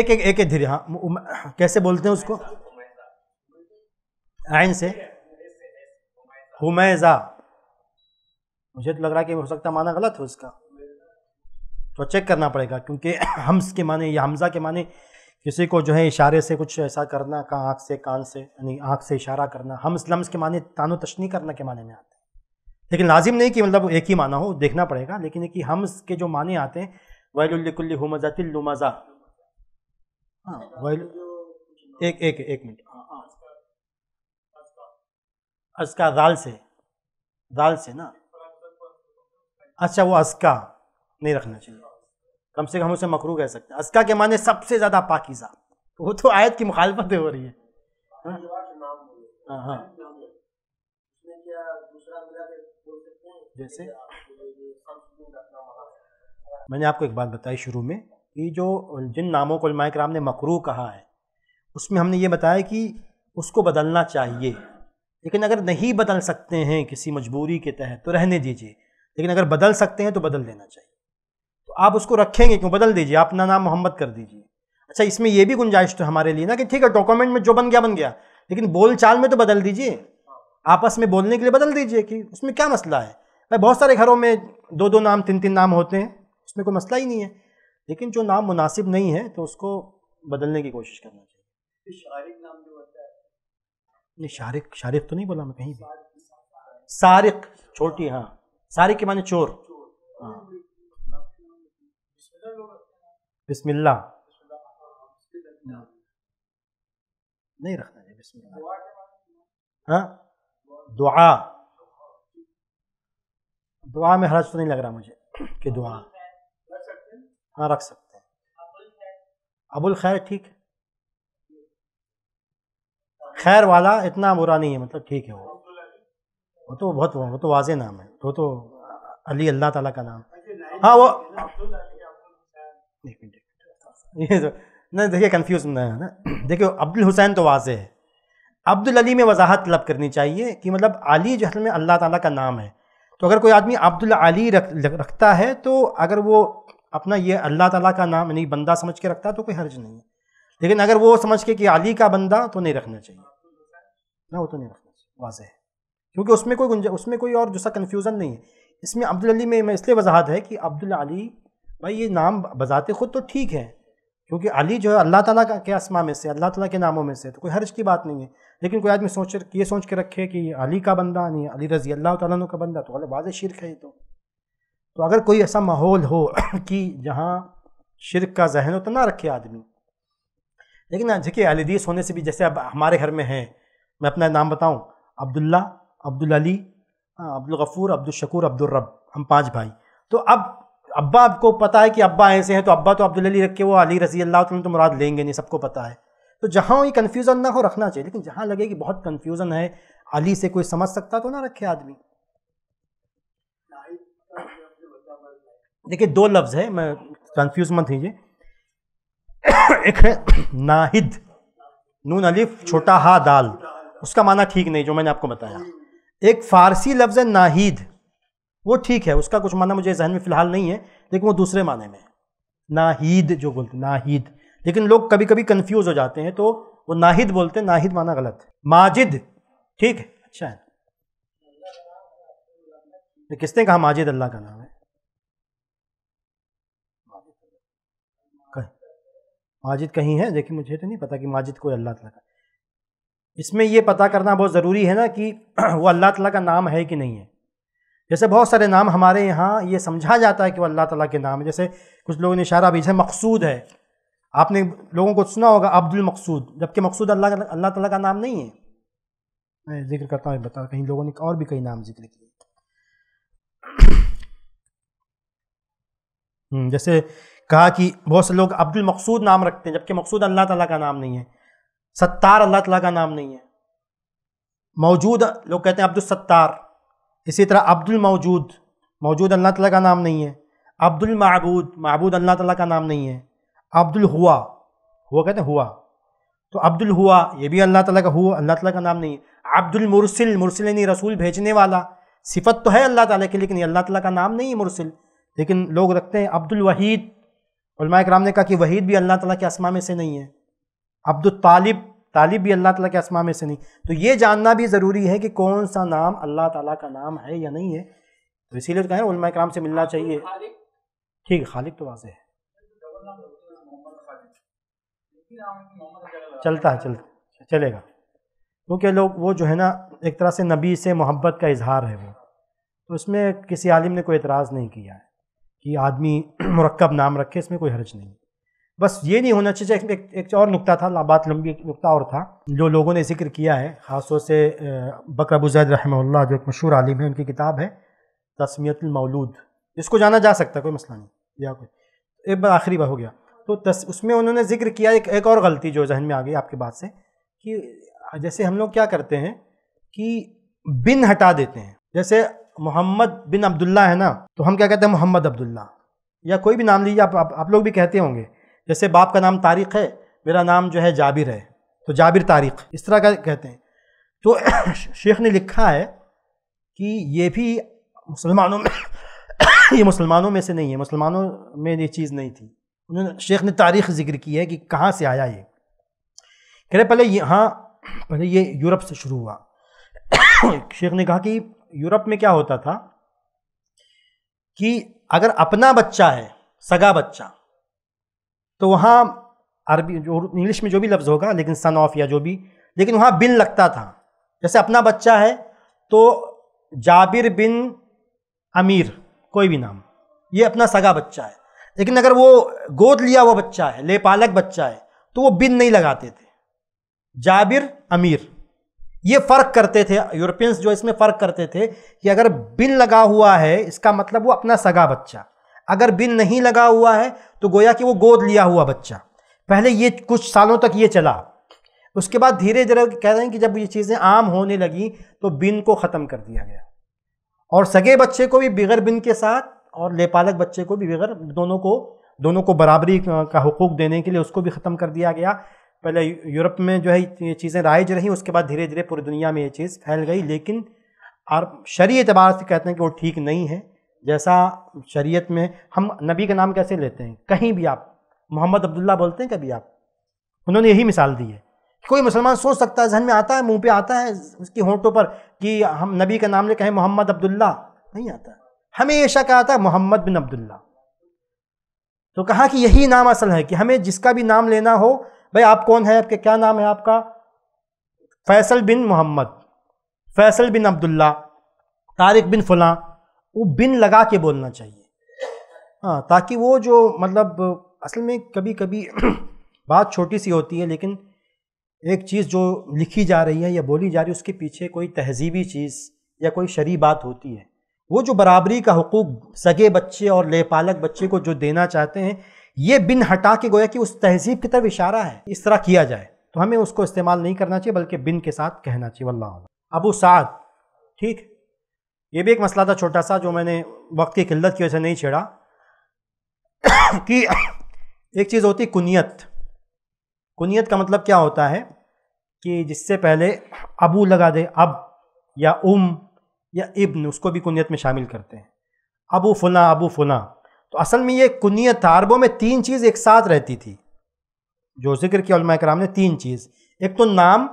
एक एक एक धीरे हाँ कैसे बोलते हैं उसको आइन से हुमैजा मुझे तो लग रहा है कि हो सकता माना गलत हो इसका तो चेक करना पड़ेगा क्योंकि [CLEARS THROAT] हम्स के माने या हमजा के माने किसी को जो है इशारे से कुछ ऐसा करना का आँख से कान से यानी आँख से इशारा करना हम लम्स के माने तानो तशनी करना के माने में आते हैं लेकिन लाजिम नहीं कि मतलब एक ही माना हो देखना पड़ेगा लेकिन कि हम के जो माने आते हैं वैलुल्लिकुल्ली तिल्लुमजा हाँ वैल एक एक एक मिनट हाँ, हाँ। अस्का दाल से दाल से ना अच्छा वो अस्का नहीं रखना चाहिए कम से कम उसे मकरू कह सकते हैं अस्का के माने सबसे ज़्यादा पाकिजा वो तो आयत की मुखालफत हो रही है हाँ? हाँ हाँ जैसे मैंने आपको एक बात बताई शुरू में कि जो जिन नामों को राम ने मकरू कहा है उसमें हमने ये बताया कि उसको बदलना चाहिए लेकिन अगर नहीं बदल सकते हैं किसी मजबूरी के तहत तो रहने दीजिए लेकिन अगर बदल सकते हैं तो बदल देना चाहिए तो आप उसको रखेंगे क्यों बदल दीजिए अपना नाम मोहम्मद कर दीजिए अच्छा इसमें यह भी गुंजाइश तो हमारे लिए ना कि ठीक है डॉक्यूमेंट में जो बन गया बन गया लेकिन बोल चाल में तो बदल दीजिए आपस में बोलने के लिए बदल दीजिए कि उसमें क्या मसला है भाई बहुत सारे घरों में दो दो नाम तीन तीन नाम होते हैं उसमें कोई मसला ही नहीं है लेकिन जो नाम मुनासिब नहीं है तो उसको बदलने की कोशिश करना चाहिए नहीं शारिक शारिक तो नहीं बोला मैं कहीं भी सारिक छोटी हाँ सारिक के माने चोर हाँ बिस्मिल्ला नहीं रखना है बिस्मिल्ला हाँ दुआ दुआ में हर्ज तो नहीं लग रहा मुझे कि दुआ हाँ रख सकते हैं अबुल खैर ठीक है खैर वाला इतना बुरा नहीं है मतलब ठीक है वो वो तो बहुत वो तो वाज नाम है वो तो अली अल्लाह ताला का नाम हाँ वो नहीं तो- देखिए कन्फ्यूज ना है ना देखिए अब्दुल हुसैन तो वाज है अब्दुल अली में वजाहत तलब करनी चाहिए कि मतलब अली जो है में अल्लाह ताला का नाम है तो अगर कोई आदमी अब्दुल अली रख रखता है तो अगर वो अपना ये अल्लाह ताला का नाम यानी बंदा समझ के रखता है तो कोई हर्ज नहीं है लेकिन अगर वो समझ के कि अली का बंदा तो नहीं रखना चाहिए ना वो तो नहीं रखना चाहिए वाजह है क्योंकि उसमें कोई गुंजा उसमें कोई और दूसरा कन्फ्यूज़न नहीं है इसमें अब्दुल अली में इसलिए वजाहत है कि अब्दुल अली भाई ये नाम बजाते खुद तो ठीक है क्योंकि अली जो है अल्लाह ताला का के आसमा में से अल्लाह ताला के नामों में से तो कोई हर्ज की बात नहीं है लेकिन कोई आदमी सोच ये सोच के रखे कि अली का बंदा नहीं अली रजी अल्लाह तु का बंदा तो गलत वाज शिरक है ये तो तो अगर कोई ऐसा माहौल हो [CLEARS THROAT] कि जहाँ शिरक का जहन हो तो ना रखे आदमी लेकिन झके हाँ, अलदीस होने से भी जैसे अब हमारे घर में हैं मैं अपना नाम बताऊं अब्दुल्ला अब्दुल अली अब्दुल गफूर अब्दुल शकूर अब्दुल रब हम पांच भाई तो अब अब्बा आपको पता है कि अब्बा ऐसे हैं तो अब्बा तो अब्दुल अली रख के वो अली रजी अल्लाह तुम तो मुराद लेंगे नहीं सबको पता है तो जहाँ ये कन्फ्यूज़न ना हो रखना चाहिए लेकिन जहाँ लगे कि बहुत कन्फ्यूज़न है अली से कोई समझ सकता तो ना रखे आदमी देखिए दो लफ्ज़ है मैं कन्फ्यूज मत कीजिए [COUGHS] एक है नाहिद नून अलिफ छोटा हा दाल उसका माना ठीक नहीं जो मैंने आपको बताया एक फ़ारसी लफ्ज़ है नाहिद वो ठीक है उसका कुछ माना मुझे जहन में फ़िलहाल नहीं है लेकिन वो दूसरे माने में नाहिद जो बोलते नाहिद लेकिन लोग कभी कभी कन्फ्यूज़ हो जाते हैं तो वो नाहिद बोलते हैं नाहिद माना गलत माजिद ठीक है अच्छा है तो किसने कहा माजिद अल्लाह का नाम है माजिद कहीं है देखिए मुझे तो नहीं पता कि माजिद कोई अल्लाह का इसमें यह पता करना बहुत ज़रूरी है ना कि [CLEARS THROAT] वो अल्लाह ताला का नाम है कि नहीं है जैसे बहुत सारे नाम हमारे यहाँ ये समझा जाता है कि वो अल्लाह ताला के नाम है जैसे कुछ लोगों ने इशारा भी जैसे मकसूद है आपने लोगों को सुना होगा अब्दुल मकसूद जबकि मकसूद अल्लाह अल्लाह ताला का नाम नहीं है मैं जिक्र करता हूँ बता कहीं लोगों ने और भी कई नाम जिक्र किए हम्म, जैसे कहा कि बहुत से लोग अब्दुल मकसूद नाम रखते हैं जबकि मकसूद अल्लाह ताला का नाम नहीं है सत्तार अल्लाह तला का नाम नहीं है मौजूद लोग कहते हैं अब्दुल सत्तार इसी तरह अब्दुल मौजूद मौजूद अल्लाह तला का नाम नहीं है अब्दुल महबूद महबूद अल्लाह तला का नाम नहीं है अब्दुल हुआ हुआ कहते हैं हुआ तो अब्दुल हुआ ये भी अल्लाह तला का हुआ अल्लाह तला का नाम नहीं है अब्दुल मुरसिल मुरसिल यानी रसूल भेजने वाला सिफत तो है अल्लाह ताला की लेकिन अल्लाह तला का नाम नहीं है मुरसिल लेकिन लोग रखते हैं अब्दुल वहीद कराम ने कहा कि वहीद भी अल्लाह ताला के असमा में से नहीं है अब्दुल तालिब तालिब भी अल्लाह ताला के आसमा में से नहीं तो ये जानना भी ज़रूरी है कि कौन सा नाम अल्लाह ताला का नाम है या नहीं है तो इसीलिए तो कहें उलमा कराम से मिलना चाहिए ठीक है खालिद तो वाजह है चलता है चलता चलेगा क्योंकि लोग वो जो है ना एक तरह से नबी से मोहब्बत का इजहार है वो तो इसमें किसी आलिम ने कोई एतराज़ नहीं किया है कि आदमी [CLEARS THROAT] मरकब नाम रखे इसमें कोई हर्ज नहीं बस ये नहीं होना चाहिए एक, एक, और नुकता था बात लंबी एक नुकता और था जो लोगों ने जिक्र किया है ख़ासतौर से बकर अबूजैद रहमल्ला जो एक मशहूर आलिम है उनकी किताब है तस्मियतमौलूद इसको जाना जा सकता है कोई मसला नहीं या कोई एक बार आखिरी बार हो गया तो तस उसमें उन्होंने जिक्र किया एक एक और गलती जो जहन में आ गई आपकी बात से कि जैसे हम लोग क्या करते हैं कि बिन हटा देते हैं जैसे मोहम्मद बिन अब्दुल्ला है ना तो हम क्या कहते हैं मोहम्मद अब्दुल्ला या कोई भी नाम लीजिए आप, आप आप लोग भी कहते होंगे जैसे बाप का नाम तारिक है मेरा नाम जो है जाबिर है तो जाबिर तारिक इस तरह का कहते हैं तो [COUGHS] शेख ने लिखा है कि ये भी मुसलमानों में [COUGHS] ये मुसलमानों में से नहीं है मुसलमानों में ये चीज़ नहीं थी उन्होंने शेख ने तारीख जिक्र की है कि कहाँ से आया ये कह रहे पहले यहाँ पहले ये यूरोप से शुरू हुआ [COUGHS] शेख ने कहा कि यूरोप में क्या होता था कि अगर अपना बच्चा है सगा बच्चा तो वहाँ अरबी जो इंग्लिश में जो भी लफ्ज़ होगा लेकिन सन ऑफ या जो भी लेकिन वहाँ बिन लगता था जैसे अपना बच्चा है तो जाबिर बिन अमीर कोई भी नाम ये अपना सगा बच्चा है लेकिन अगर वो गोद लिया हुआ बच्चा है लेपालक बच्चा है तो वो बिन नहीं लगाते थे जाबिर अमीर ये फ़र्क करते थे यूरोपियंस जो इसमें फ़र्क करते थे कि अगर बिन लगा हुआ है इसका मतलब वो अपना सगा बच्चा अगर बिन नहीं लगा हुआ है तो गोया कि वो गोद लिया हुआ बच्चा पहले ये कुछ सालों तक ये चला उसके बाद धीरे धीरे कह रहे हैं कि जब ये चीज़ें आम होने लगी तो बिन को ख़त्म कर दिया गया और सगे बच्चे को भी बिगर बिन के साथ और लेपालक बच्चे को भी बिगर दोनों को दोनों को बराबरी का हकूक़ देने के लिए उसको भी ख़त्म कर दिया गया पहले यूरोप में जो है ये चीज़ें राइज रहीं उसके बाद धीरे धीरे पूरी दुनिया में ये चीज़ फैल गई लेकिन और शरी एतबार से कहते हैं कि वो ठीक नहीं है जैसा शरीयत में हम नबी का नाम कैसे लेते हैं कहीं भी आप मोहम्मद अब्दुल्ला बोलते हैं कभी आप उन्होंने यही मिसाल दी है कोई मुसलमान सोच सकता है जहन में आता है मुंह पे आता है उसकी होंठों पर कि हम नबी का नाम ले कहें मोहम्मद अब्दुल्ला नहीं आता हमेशा क्या आता है मोहम्मद बिन अब्दुल्ला तो कहा कि यही नाम असल है कि हमें जिसका भी नाम लेना हो भाई आप कौन है आपके क्या नाम है आपका फैसल बिन मोहम्मद फैसल बिन अब्दुल्ला तारिक बिन फलां वो बिन लगा के बोलना चाहिए हाँ ताकि वो जो मतलब असल में कभी कभी [CLEARS THROAT] बात छोटी सी होती है लेकिन एक चीज़ जो लिखी जा रही है या बोली जा रही है उसके पीछे कोई तहजीबी चीज़ या कोई शरी बात होती है वो जो बराबरी का हकूक सगे बच्चे और लेपालक बच्चे को जो देना चाहते हैं ये बिन हटा के गोया कि उस तहजीब की तरफ इशारा है इस तरह किया जाए तो हमें उसको इस्तेमाल नहीं करना चाहिए बल्कि बिन के साथ कहना चाहिए वल्ला अबू साद ठीक ये भी एक मसला था छोटा सा जो मैंने वक्त की किल्लत की वजह से नहीं छेड़ा [COUGHS] कि एक चीज़ होती कुनियत कुनियत का मतलब क्या होता है कि जिससे पहले अबू लगा दे अब या उम या इब्न उसको भी कुनियत में शामिल करते हैं अबू फुला अबू फुला तो असल में ये कुनियत था अरबों में तीन चीज़ एक साथ रहती थी जो जिक्र किया कराम ने तीन चीज़ एक तो नाम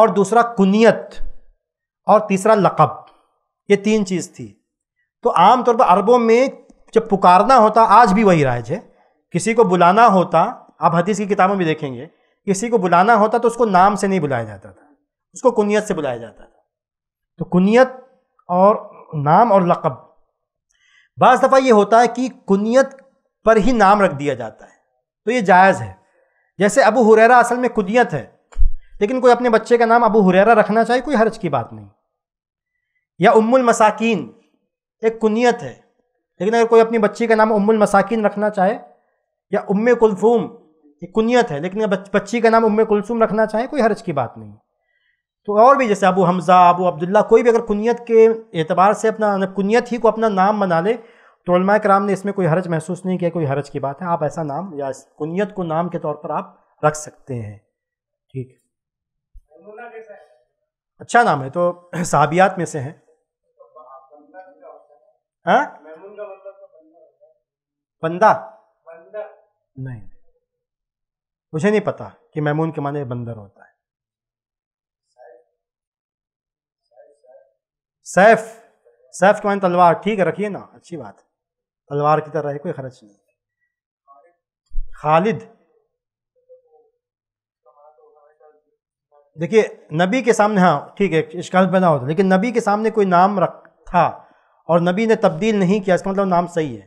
और दूसरा कुनियत और तीसरा लक़ब ये तीन चीज़ थी तो आमतौर पर अरबों में जब पुकारना होता आज भी वही राज है किसी को बुलाना होता आप हदीस की किताबों में देखेंगे किसी को बुलाना होता तो उसको नाम से नहीं बुलाया जाता था उसको कुनियत से बुलाया जाता था तो कुनियत और नाम और लकब बज़ दफ़ा ये होता है कि कुनियत पर ही नाम रख दिया जाता है तो ये जायज़ है जैसे अबू हुरैरा असल में कुनियत है लेकिन कोई अपने बच्चे का नाम अबू हुरैरा रखना चाहिए कोई हर्ज की बात नहीं या उम्मुल मसाकिन एक कुनियत है लेकिन अगर कोई अपनी बच्ची का नाम उम्मुल मसाकिन रखना चाहे या उम्म कुलसूम एक कुनियत है लेकिन अगर बच्ची का नाम उम्म कुलसूम रखना चाहे कोई हर्ज की बात नहीं तो और भी जैसे अबू हमज़ा अबू अब्दुल्ला कोई भी अगर कुनियत के एतबार से अपना कुनियत ही को अपना नाम बना ले तो कराम ने इसमें कोई हर्ज महसूस नहीं किया कोई हर्ज की बात है आप ऐसा नाम या कुनियत को नाम के तौर पर आप रख सकते हैं ठीक अच्छा नाम है तो सहाबियात में से हैं हाँ बंदा नहीं मुझे नहीं पता कि मैमून के माने बंदर होता है सैफ सैफ के माने तलवार ठीक है रखिए ना अच्छी बात तलवार की तरह है कोई खर्च नहीं खालिद देखिए नबी के सामने हाँ ठीक है इश्काल पैदा होता लेकिन नबी के सामने कोई नाम रख था और नबी ने तब्दील नहीं किया इसका मतलब नाम सही है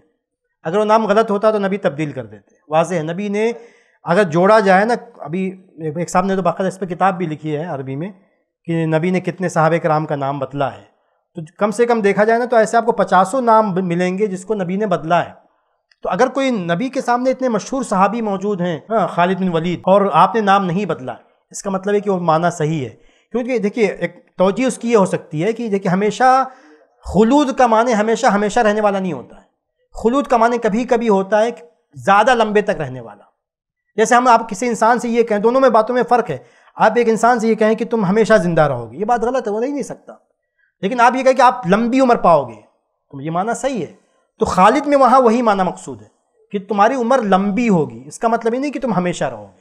अगर वो नाम गलत होता तो नबी तब्दील कर देते वाज है नबी ने अगर जोड़ा जाए ना अभी एक साहब ने तो बाकायदा इस पर किताब भी लिखी है अरबी में कि नबी ने कितने साहब कराम का नाम बदला है तो कम से कम देखा जाए ना तो ऐसे आपको पचासों नाम मिलेंगे जिसको नबी ने बदला है तो अगर कोई नबी के सामने इतने मशहूर सहाबी मौजूद हैं हाँ, खालिद बिन वलीद और आपने नाम नहीं बदला इसका मतलब है कि वो माना सही है क्योंकि देखिए एक तोजी उसकी ये हो सकती है कि देखिए हमेशा खलूद का माने हमेशा हमेशा रहने वाला नहीं होता है खलूद का माने कभी कभी होता है ज़्यादा लंबे तक रहने वाला जैसे हम आप किसी इंसान से ये कहें दोनों में बातों में फ़र्क है आप एक इंसान से ये कहें कि तुम हमेशा ज़िंदा रहोगे ये बात गलत है वो रह नहीं सकता लेकिन आप ये कहें कि आप लंबी उम्र पाओगे तो ये माना सही है तो खालिद में वहाँ वही माना मकसूद है कि तुम्हारी उम्र लंबी होगी इसका मतलब ये नहीं कि तुम हमेशा रहोगे